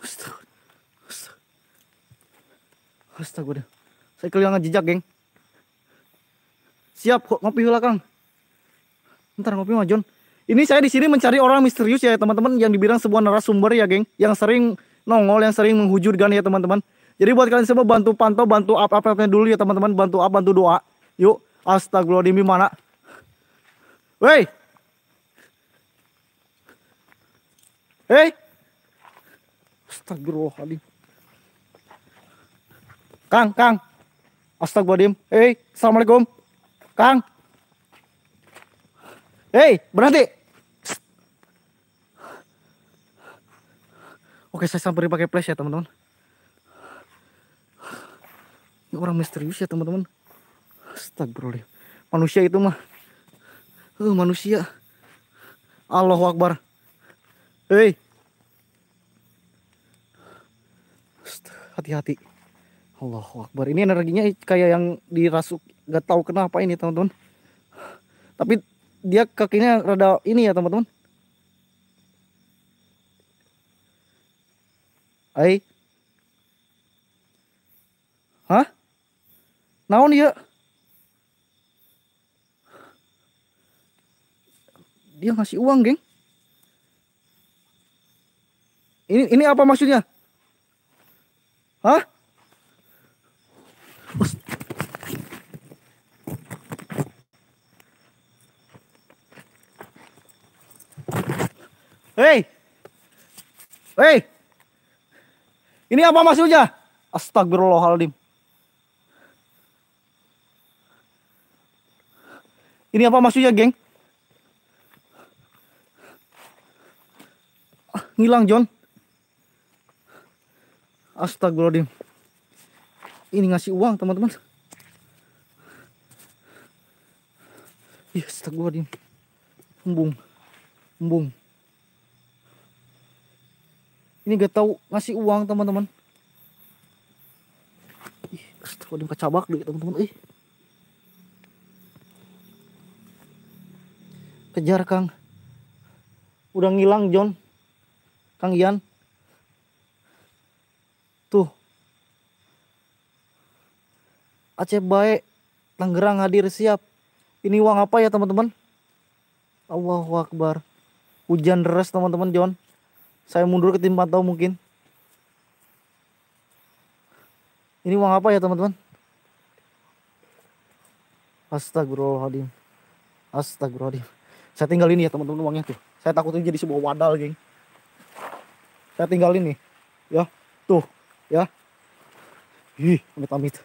[SPEAKER 2] Astagfirullah. Astagfirullah. Astagfirullah. Saya kehilangan jejak, geng. Siap ngopi lah Kang. Ntar ngopi mah John. Ini saya di sini mencari orang misterius ya teman-teman yang dibilang sebuah narasumber ya geng, yang sering nongol, yang sering menghujurkan ya teman-teman. Jadi buat kalian semua bantu pantau, bantu up up, up dulu ya teman-teman, bantu up, bantu doa. Yuk, astagfirullah di mana? Woi. Hei. Astagfirullahaladzim. Kang, Kang. Astagfirullahaladzim. Hei, Assalamualaikum. Kang. Hei, berhenti. Oke, saya samperin pakai flash ya, teman-teman. Ini orang misterius ya, teman-teman. Astagfirullah. Manusia itu mah. Uh, manusia. Allahu Akbar. Hei. Hati-hati. Allah Akbar. Ini energinya kayak yang dirasuk gak tahu kenapa ini teman-teman. Tapi dia kakinya rada ini ya teman-teman. Hai. Hah? Naon ya? Dia ngasih uang, geng. Ini ini apa maksudnya? Hah? Hei. Hei. Ini apa maksudnya? Astagfirullahaladzim. Ini apa maksudnya, geng? geng? Ah, ngilang, John. Astagfirullahaladzim ini ngasih uang teman-teman Ih, stuck gua di embung. Embung. Ini gak tahu ngasih uang, teman-teman. Ih, astagfirullahaladzim kecabak deh, teman-teman. Ih. Kejar, Kang. Udah ngilang, John. Kang Ian. Tuh, Aceh baik, Tangerang hadir siap. Ini uang apa ya teman-teman? Allah wakbar. Hujan deras teman-teman John. Saya mundur ke tim pantau mungkin. Ini uang apa ya teman-teman? Astagfirullahaladzim. Astagfirullahaladzim. Saya tinggal ini ya teman-teman uangnya tuh. Saya takut ini jadi sebuah wadal, geng. Saya tinggal ini. Ya, tuh, ya. Ih, amit-amit.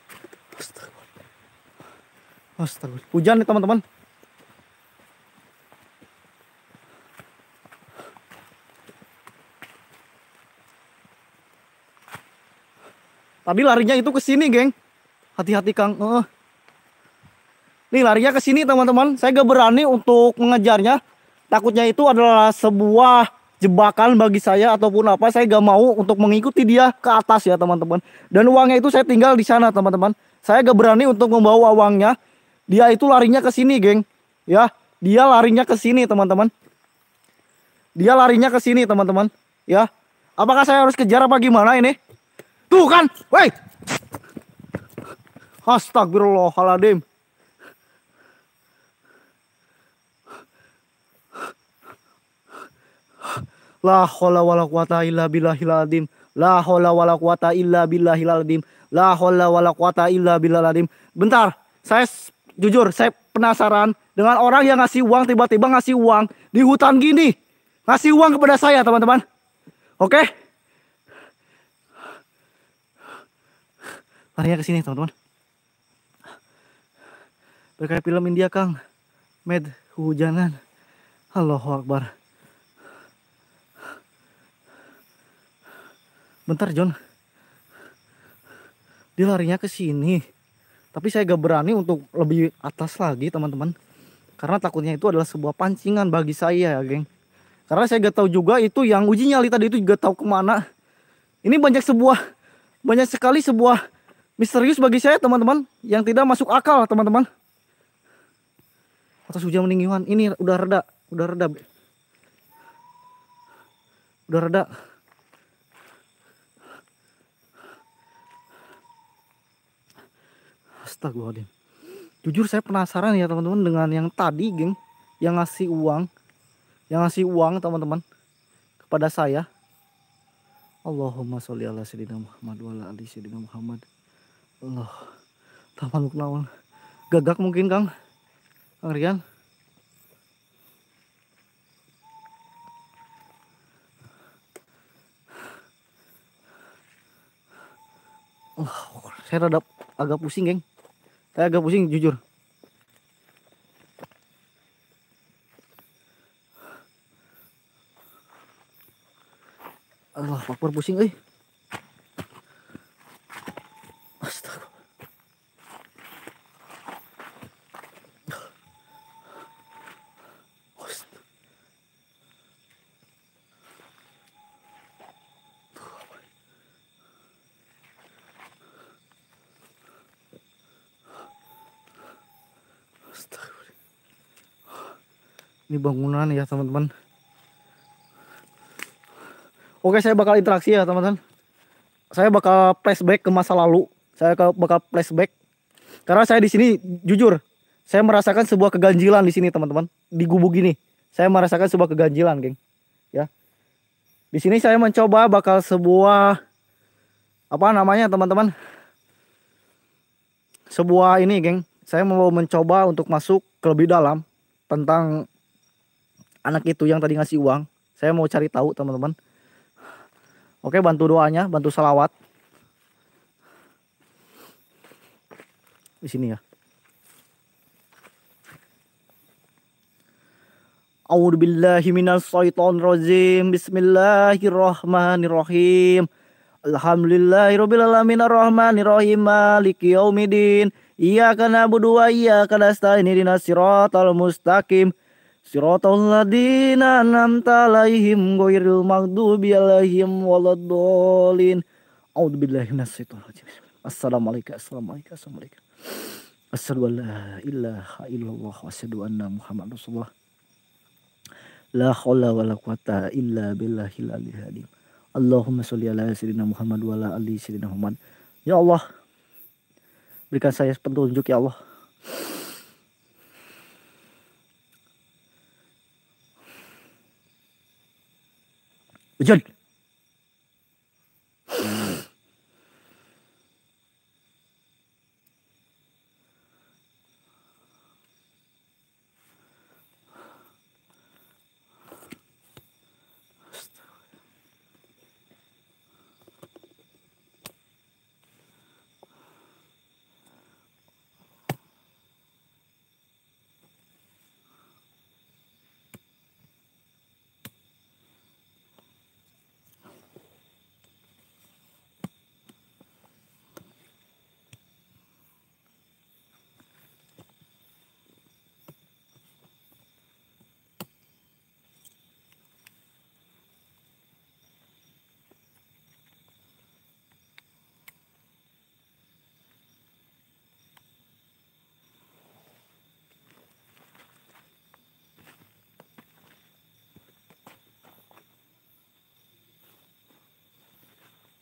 [SPEAKER 2] Astaga. Hujan nih teman-teman. Tadi larinya itu ke sini, geng. Hati-hati, Kang. Uh. Nih larinya ke sini, teman-teman. Saya gak berani untuk mengejarnya. Takutnya itu adalah sebuah jebakan bagi saya ataupun apa. Saya gak mau untuk mengikuti dia ke atas ya, teman-teman. Dan uangnya itu saya tinggal di sana, teman-teman. Saya gak berani untuk membawa wawangnya. Dia itu larinya ke sini, geng. Ya, dia larinya ke sini, teman-teman. Dia larinya ke sini, teman-teman. Ya. Apakah saya harus kejar apa gimana ini? Tuh kan, woi. Astagfirullahaladzim. La haula wala quwata illa billahil La haula wala quwata illa billahil La haula wala quwata illa ladim. Bentar, saya jujur saya penasaran dengan orang yang ngasih uang tiba-tiba ngasih uang di hutan gini. Ngasih uang kepada saya, teman-teman. Oke? Tanya ke sini, teman-teman. Berkaya film India, Kang. Med, hujanan. Allahu Akbar. Bentar, John dia larinya ke sini tapi saya gak berani untuk lebih atas lagi teman-teman karena takutnya itu adalah sebuah pancingan bagi saya ya geng karena saya gak tahu juga itu yang uji nyali tadi itu juga tahu kemana ini banyak sebuah banyak sekali sebuah misterius bagi saya teman-teman yang tidak masuk akal teman-teman atas hujan meninggihan ini udah reda udah reda udah reda Astagfirullahaladzim. Jujur saya penasaran ya teman-teman dengan yang tadi geng. Yang ngasih uang. Yang ngasih uang teman-teman. Kepada saya.
[SPEAKER 3] Allahumma sholli ala sayyidina Muhammad wa ala ali sayyidina Muhammad.
[SPEAKER 2] Allah. Taman lawan. Gagak mungkin Kang. Kang Rian. Oh, saya rada agak pusing, geng saya agak pusing jujur Allah, papar pusing, eh. ini bangunan ya teman-teman oke saya bakal interaksi ya teman-teman saya bakal flashback ke masa lalu saya bakal flashback karena saya di sini jujur saya merasakan sebuah keganjilan di sini teman-teman di gubuk ini saya merasakan sebuah keganjilan geng ya di sini saya mencoba bakal sebuah apa namanya teman-teman sebuah ini geng saya mau mencoba untuk masuk ke lebih dalam tentang anak itu yang tadi ngasih uang. Saya mau cari tahu teman-teman. Oke bantu doanya, bantu salawat. Di sini ya. A'udzu billahi minasyaitonir Bismillahirrahmanirrahim. Alhamdulillahirabbil alamin arrahmanir rahim maliki yaumiddin. Iyyaka na'budu wa iyyaka nasta'in ihdinas siratal mustaqim. Siratal ladina an'amta alaihim ghairil magdubi alaihim waladdallin. A'udzubillahi minasyaitonir rajim. Assalamualaikum assalamualaikum assalamualaikum. Asyhadu an la ilaha illallah wa
[SPEAKER 3] asyhadu anna Muhammad Rasulullah. La haula wala quwata illa billahil
[SPEAKER 2] aliyil azim. Allahumma sholli ala sayyidina Muhammad wa ala ali sayyidina Muhammad. Ya Allah, berikan saya petunjuk ya Allah. Richard.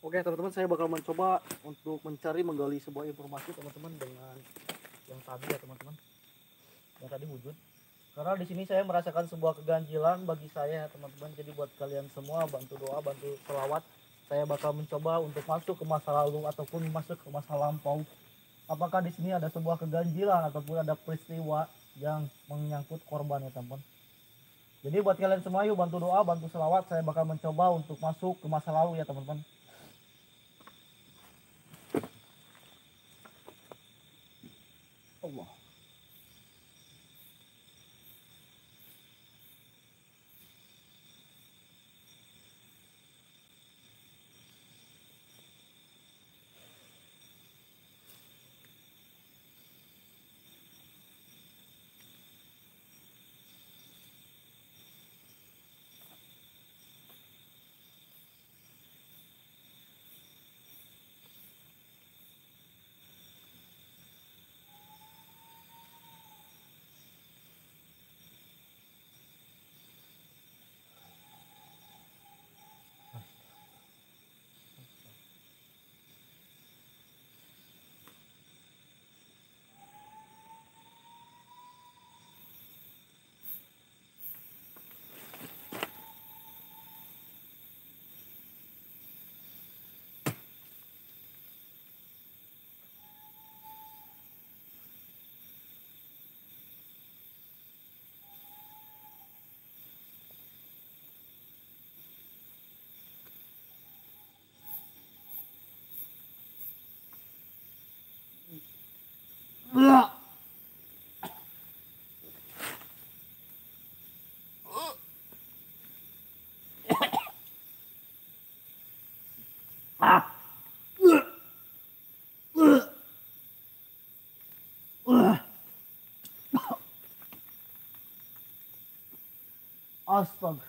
[SPEAKER 2] Oke teman-teman saya bakal mencoba untuk mencari menggali sebuah informasi teman-teman dengan yang tadi ya teman-teman yang tadi wujud karena di sini saya merasakan sebuah keganjilan bagi saya teman-teman jadi buat kalian semua bantu doa bantu selawat saya bakal mencoba untuk masuk ke masa lalu ataupun masuk ke masa lampau apakah di sini ada sebuah keganjilan ataupun ada peristiwa yang menyangkut korban ya teman-teman jadi buat kalian semua yuk bantu doa bantu selawat saya bakal mencoba untuk masuk ke masa lalu ya teman-teman Aslan.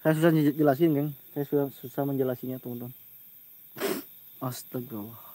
[SPEAKER 2] saya susah menjelaskan geng saya susah, susah menjelasinya teman-teman astagfirullah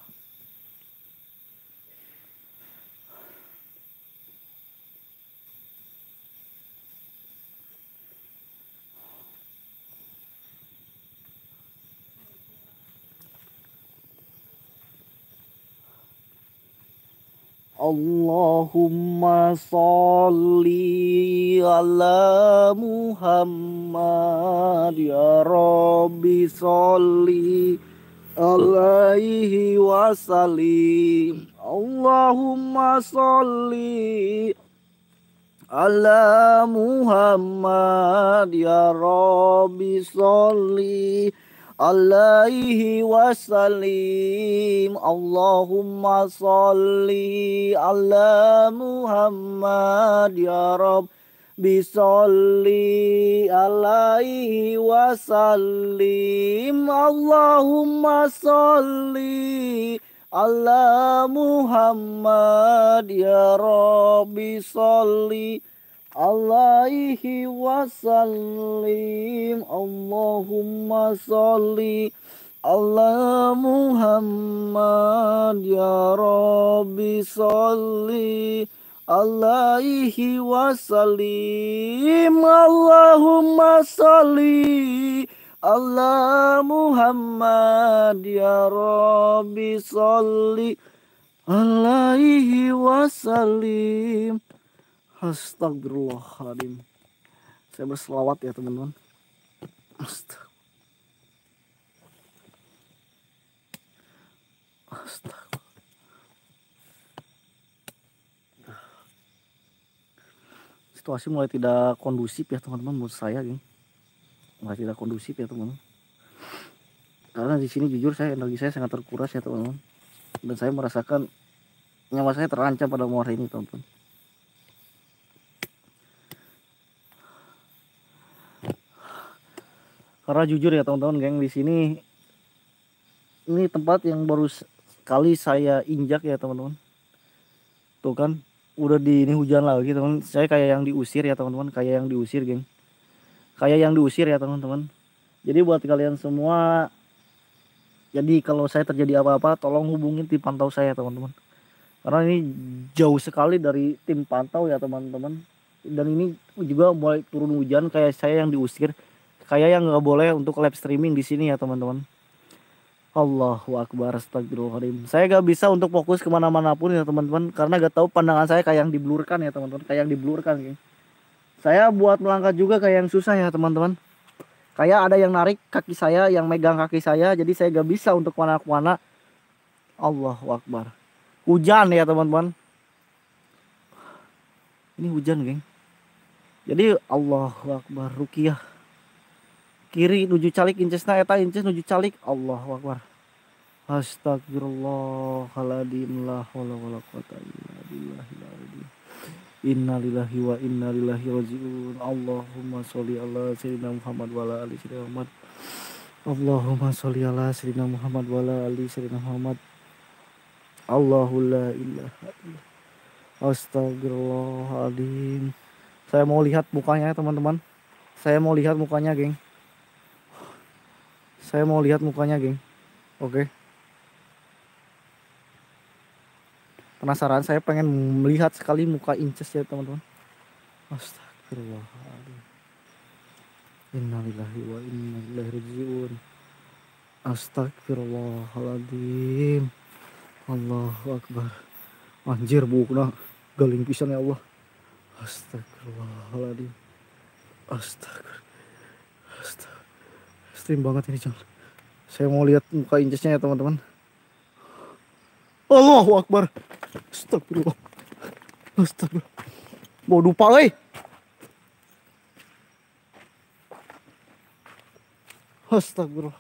[SPEAKER 2] Ya Muhammad ya Rabbi salli alaihi wasallim Allahumma salli ala Muhammad ya Rabbi bisolli alaihi wasallim Allahumma salli ala Muhammad ya Rabbi salli alaihi wasallim Allahumma salli ala Muhammad ya Rabbi salli alaihi wasallim Allahumma salli ala Muhammad ya Rabbi salli alaihi wasallim Astagfirullahaladzim. Saya berselawat ya teman-teman. Astagfirullahaladzim Astagfirullahaladzim Situasi mulai tidak kondusif ya teman-teman menurut saya geng. Mulai tidak kondusif ya teman-teman. Karena di sini jujur saya energi saya sangat terkuras ya teman-teman. Dan saya merasakan nyawa saya terancam pada malam ini teman-teman Karena jujur ya teman-teman geng di sini ini tempat yang baru sekali saya injak ya teman-teman. Tuh kan udah di ini hujan lagi teman. Saya kayak yang diusir ya teman-teman, kayak yang diusir geng. Kayak yang diusir ya teman-teman. Jadi buat kalian semua jadi kalau saya terjadi apa-apa tolong hubungin tim pantau saya teman-teman. Karena ini jauh sekali dari tim pantau ya teman-teman. Dan ini juga mulai turun hujan kayak saya yang diusir kayak yang nggak boleh untuk live streaming di sini ya teman-teman Allahu Akbar
[SPEAKER 3] Astagfirullahaladzim
[SPEAKER 2] Saya nggak bisa untuk fokus kemana-mana pun ya teman-teman Karena nggak tahu pandangan saya kayak yang diblurkan ya teman-teman Kayak yang diblurkan ya. Saya buat melangkah juga kayak yang susah ya teman-teman Kayak ada yang narik kaki saya Yang megang kaki saya Jadi saya nggak bisa untuk kemana-mana Allah Akbar Hujan ya teman-teman Ini hujan geng Jadi Allah Akbar Rukiah kiri nuju calik incesna eta inces nuju calik Allah wakwar Astagfirullahaladzim la
[SPEAKER 3] haula wala quwata illa billahi Innalillahi wa inna ilaihi rajiun. Allahumma sholli ala sayyidina Muhammad wa ala ali sayyidina Muhammad. Allahumma sholli ala sayyidina Muhammad wa ala ali sayyidina Muhammad. Allahu
[SPEAKER 2] la ilaha illa. Astagfirullahaladzim. Saya mau lihat mukanya teman-teman. Saya mau lihat mukanya, geng. Saya mau lihat mukanya, geng. Oke. Penasaran, saya pengen melihat sekali muka Inces ya, teman-teman. Astagfirullahaladzim.
[SPEAKER 3] Innalillahi wa Astagfirullahaladzim. Allahu Akbar. Anjir, bukna. Galing pisan ya Allah. Astagfirullahaladzim.
[SPEAKER 2] Astagfirullahaladzim. Astagfirullahaladzim ekstrim banget ini Jal. Saya mau lihat muka incesnya ya teman-teman. Allahu Akbar. Astagfirullah. Astagfirullah. Bodoh eh. lagi Astagfirullah.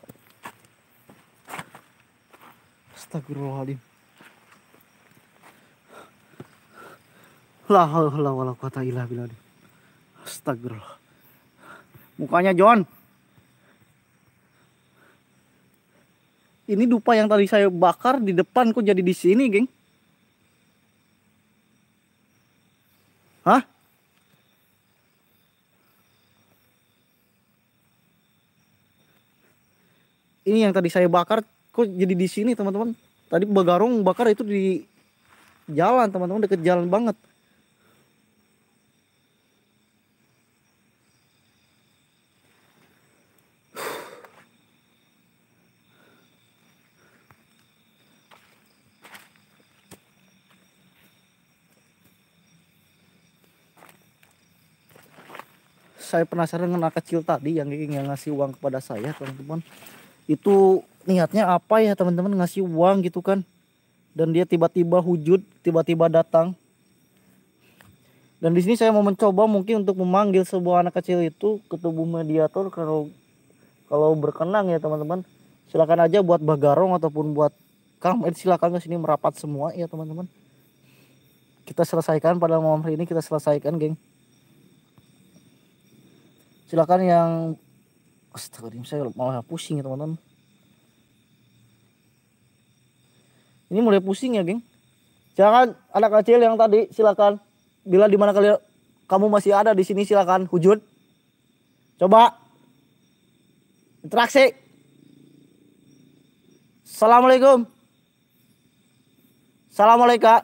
[SPEAKER 3] Astagfirullahaladzim.
[SPEAKER 2] La lah, lah, kata ilah billah. Astagfirullah. Mukanya John. Ini dupa yang tadi saya bakar di depan kok jadi di sini, geng? Hah? Ini yang tadi saya bakar kok jadi di sini, teman-teman. Tadi begarung bakar itu di jalan, teman-teman, deket jalan banget. saya penasaran dengan anak kecil tadi yang, ingin ngasih uang kepada saya teman-teman itu niatnya apa ya teman-teman ngasih uang gitu kan dan dia tiba-tiba wujud tiba-tiba datang dan di sini saya mau mencoba mungkin untuk memanggil sebuah anak kecil itu ke tubuh mediator kalau kalau berkenang ya teman-teman silakan aja buat bagarong ataupun buat kamer eh, silakan ke sini merapat semua ya teman-teman kita selesaikan pada malam hari ini kita selesaikan geng silakan yang astagfirullahaladzim saya malah pusing ya teman-teman ini mulai pusing ya geng jangan anak kecil yang tadi silakan bila dimana kalian kamu masih ada di sini silakan hujud coba interaksi assalamualaikum assalamualaikum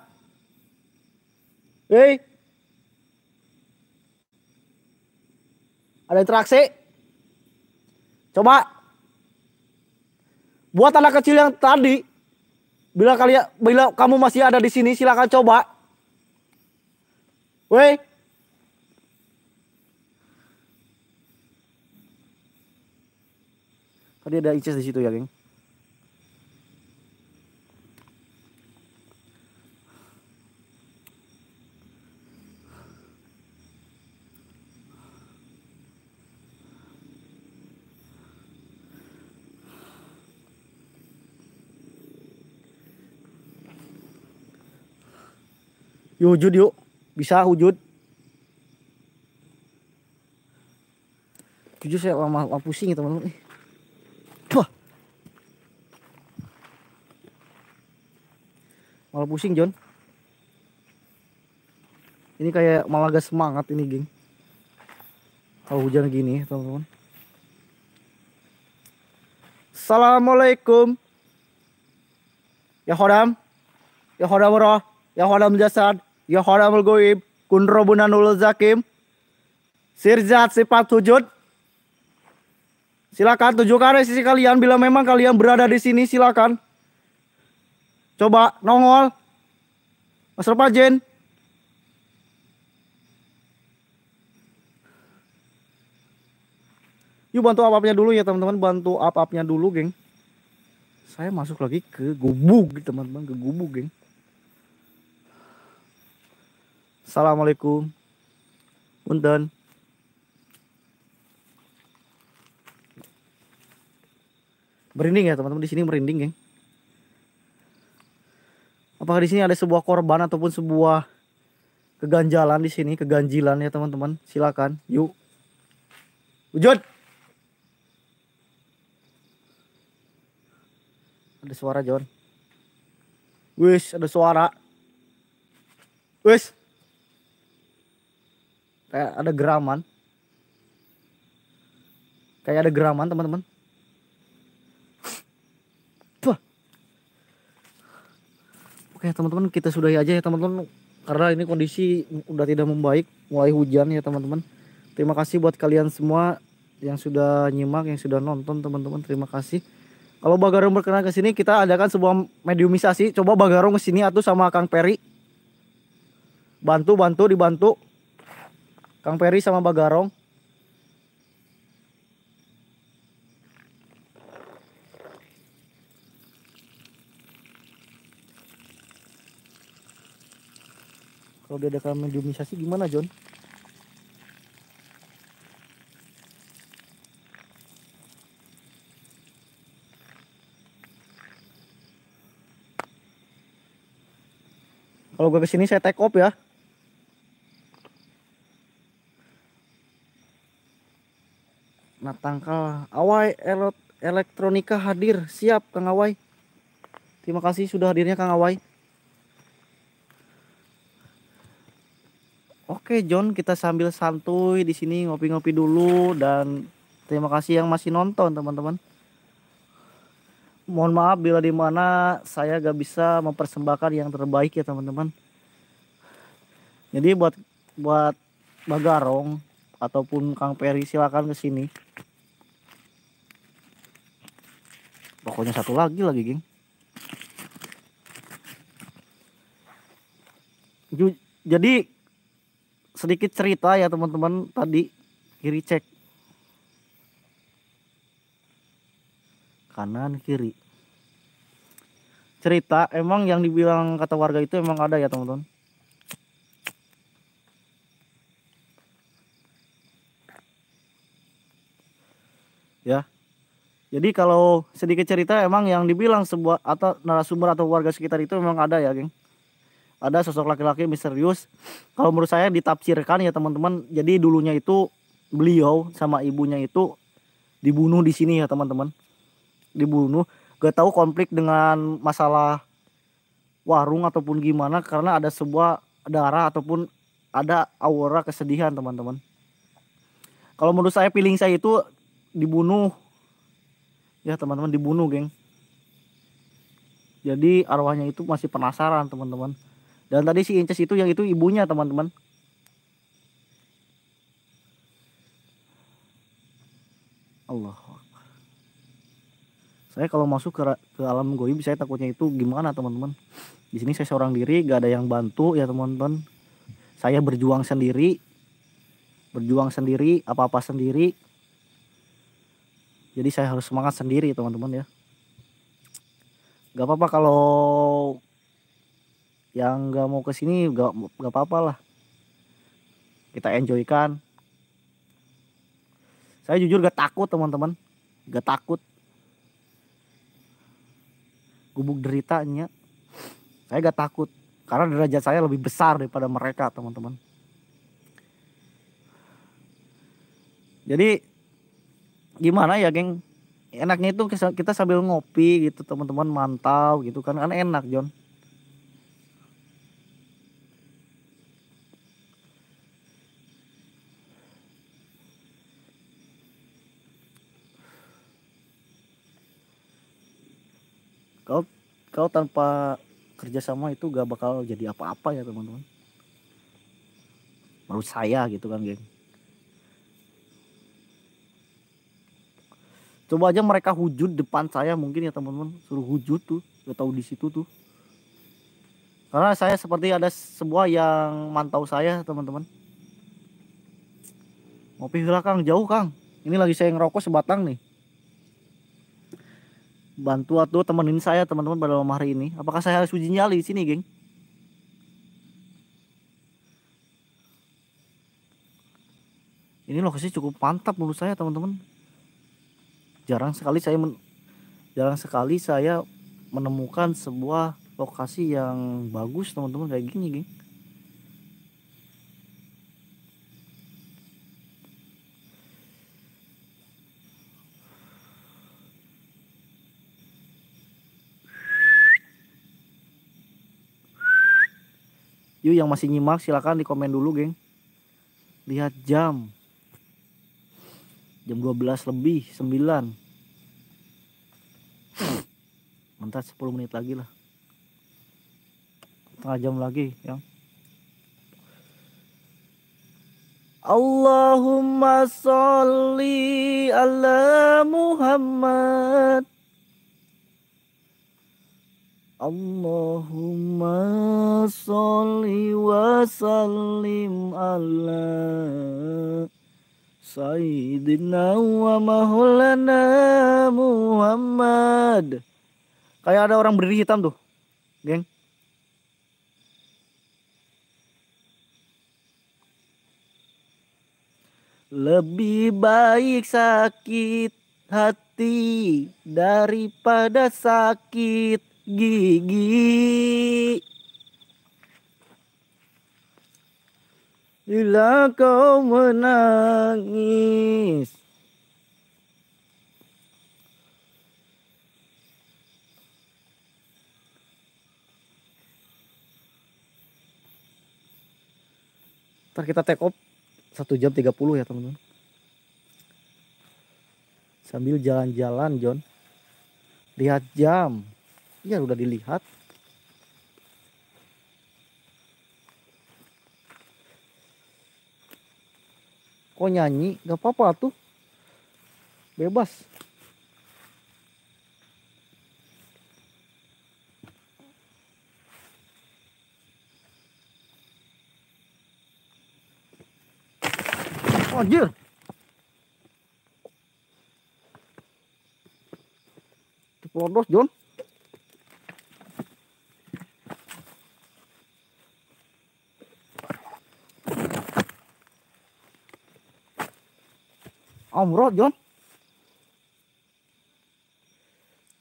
[SPEAKER 2] hei Ada interaksi. Coba. Buat anak kecil yang tadi, bila kalian bila kamu masih ada di sini silakan coba. Wei, Tadi kan ada Ices di situ ya, geng. Yuk wujud yuk. Bisa wujud. Jujur saya lama, lama pusing ya teman-teman. Tuh? Malah pusing John. Ini kayak malah gak semangat ini geng. Kalau hujan gini teman-teman. Assalamualaikum. Ya khodam, Ya khodam Roh. Ya khodam Jasad. Ya Horamul Goib, Kun ulul Zakim, Sirjat Sifat Sujud. Silakan tujuh tunjukkan sisi kalian bila memang kalian berada di sini silakan. Coba nongol. Mas Repajen. Yuk bantu up up dulu ya teman-teman, bantu up up dulu, geng. Saya masuk lagi ke gubuk, teman-teman, ke gubuk, geng. Assalamualaikum. undan. Merinding ya teman-teman di sini merinding, geng. Ya. Apakah di sini ada sebuah korban ataupun sebuah keganjalan di sini, keganjilan ya teman-teman? Silakan, yuk. Wujud. Ada suara, John. Wis, ada suara. Wis kayak ada geraman kayak ada geraman teman-teman oke teman-teman kita sudahi aja ya teman-teman karena ini kondisi udah tidak membaik mulai hujan ya teman-teman terima kasih buat kalian semua yang sudah nyimak yang sudah nonton teman-teman terima kasih kalau Bagarong berkenan ke sini kita adakan sebuah mediumisasi coba Bagarong ke sini atau sama Kang Peri bantu bantu dibantu Kang Peri sama Bagarong. Kalau dia diadakan mediumisasi gimana John? Kalau gue kesini saya take off ya. tangkal awai elot elektronika hadir siap Kang Awai terima kasih sudah hadirnya Kang Awai Oke John kita sambil santuy di sini ngopi-ngopi dulu dan terima kasih yang masih nonton teman-teman mohon maaf bila di mana saya gak bisa mempersembahkan yang terbaik ya teman-teman jadi buat buat Bagarong ataupun Kang Peri silakan ke sini Pokoknya satu lagi lagi, geng. Jadi sedikit cerita ya teman-teman tadi kiri cek kanan kiri cerita emang yang dibilang kata warga itu emang ada ya teman-teman ya jadi kalau sedikit cerita emang yang dibilang sebuah atau narasumber atau warga sekitar itu memang ada ya, geng. Ada sosok laki-laki misterius. Kalau menurut saya ditafsirkan ya teman-teman. Jadi dulunya itu beliau sama ibunya itu dibunuh di sini ya teman-teman. Dibunuh. Gak tahu konflik dengan masalah warung ataupun gimana karena ada sebuah darah ataupun ada aura kesedihan teman-teman. Kalau menurut saya feeling saya itu dibunuh ya teman-teman dibunuh geng jadi arwahnya itu masih penasaran teman-teman dan tadi si Inces itu yang itu ibunya teman-teman Allah saya kalau masuk ke, ke alam goib saya takutnya itu gimana teman-teman di sini saya seorang diri gak ada yang bantu ya teman-teman saya berjuang sendiri berjuang sendiri apa-apa sendiri jadi saya harus semangat sendiri teman-teman ya. Gak apa-apa kalau yang gak mau kesini gak, gak apa-apa lah. Kita enjoy kan Saya jujur gak takut teman-teman. Gak takut. Gubuk deritanya. Saya gak takut. Karena derajat saya lebih besar daripada mereka teman-teman. Jadi gimana ya geng enaknya itu kita sambil ngopi gitu teman-teman mantau gitu kan kan enak John kau kau tanpa kerjasama itu gak bakal jadi apa-apa ya teman-teman menurut saya gitu kan geng Coba aja mereka hujud depan saya mungkin ya teman-teman suruh hujud tuh, udah tahu di situ tuh. Karena saya seperti ada sebuah yang mantau saya teman-teman. Ngopi -teman. Kang jauh Kang. Ini lagi saya ngerokok sebatang nih. Bantu atuh temenin saya teman-teman pada malam hari ini. Apakah saya harus uji nyali di sini, geng? Ini lokasi cukup mantap menurut saya teman-teman jarang sekali saya men, jarang sekali saya menemukan sebuah lokasi yang bagus teman-teman kayak gini geng Yuk yang masih nyimak silahkan di komen dulu geng Lihat jam Jam 12 lebih 9 entah 10 menit lagi lah setengah jam lagi ya Allahumma sholli ala Muhammad Allahumma sholli wa sallim ala Sayyidina wa maulana Muhammad Kayak ada orang berdiri hitam tuh. Geng. Lebih baik sakit hati daripada sakit gigi. Bila kau menangis ntar kita take off satu jam 30 ya teman-teman sambil jalan-jalan John lihat jam iya udah dilihat kok nyanyi gak apa-apa tuh bebas anjir. Ceplodos, John. Omrod, John.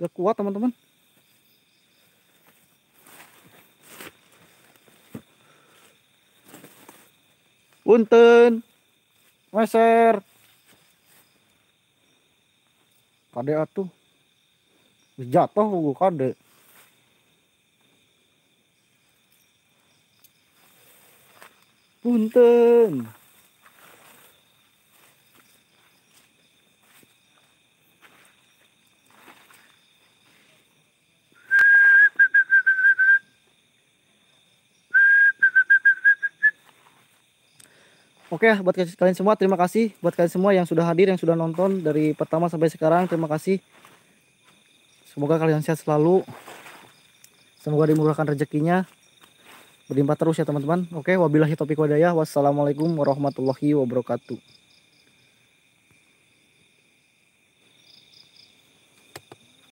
[SPEAKER 2] Gak kuat, teman-teman. Punten. -teman. Meser. Kade atuh. Jatuh gue kade. Punten. Oke, okay, buat kalian semua terima kasih buat kalian semua yang sudah hadir, yang sudah nonton dari pertama sampai sekarang. Terima kasih. Semoga kalian sehat selalu. Semoga dimurahkan rezekinya. Berlimpah terus ya teman-teman. Oke, okay, wabillahi taufiq Wassalamualaikum warahmatullahi wabarakatuh.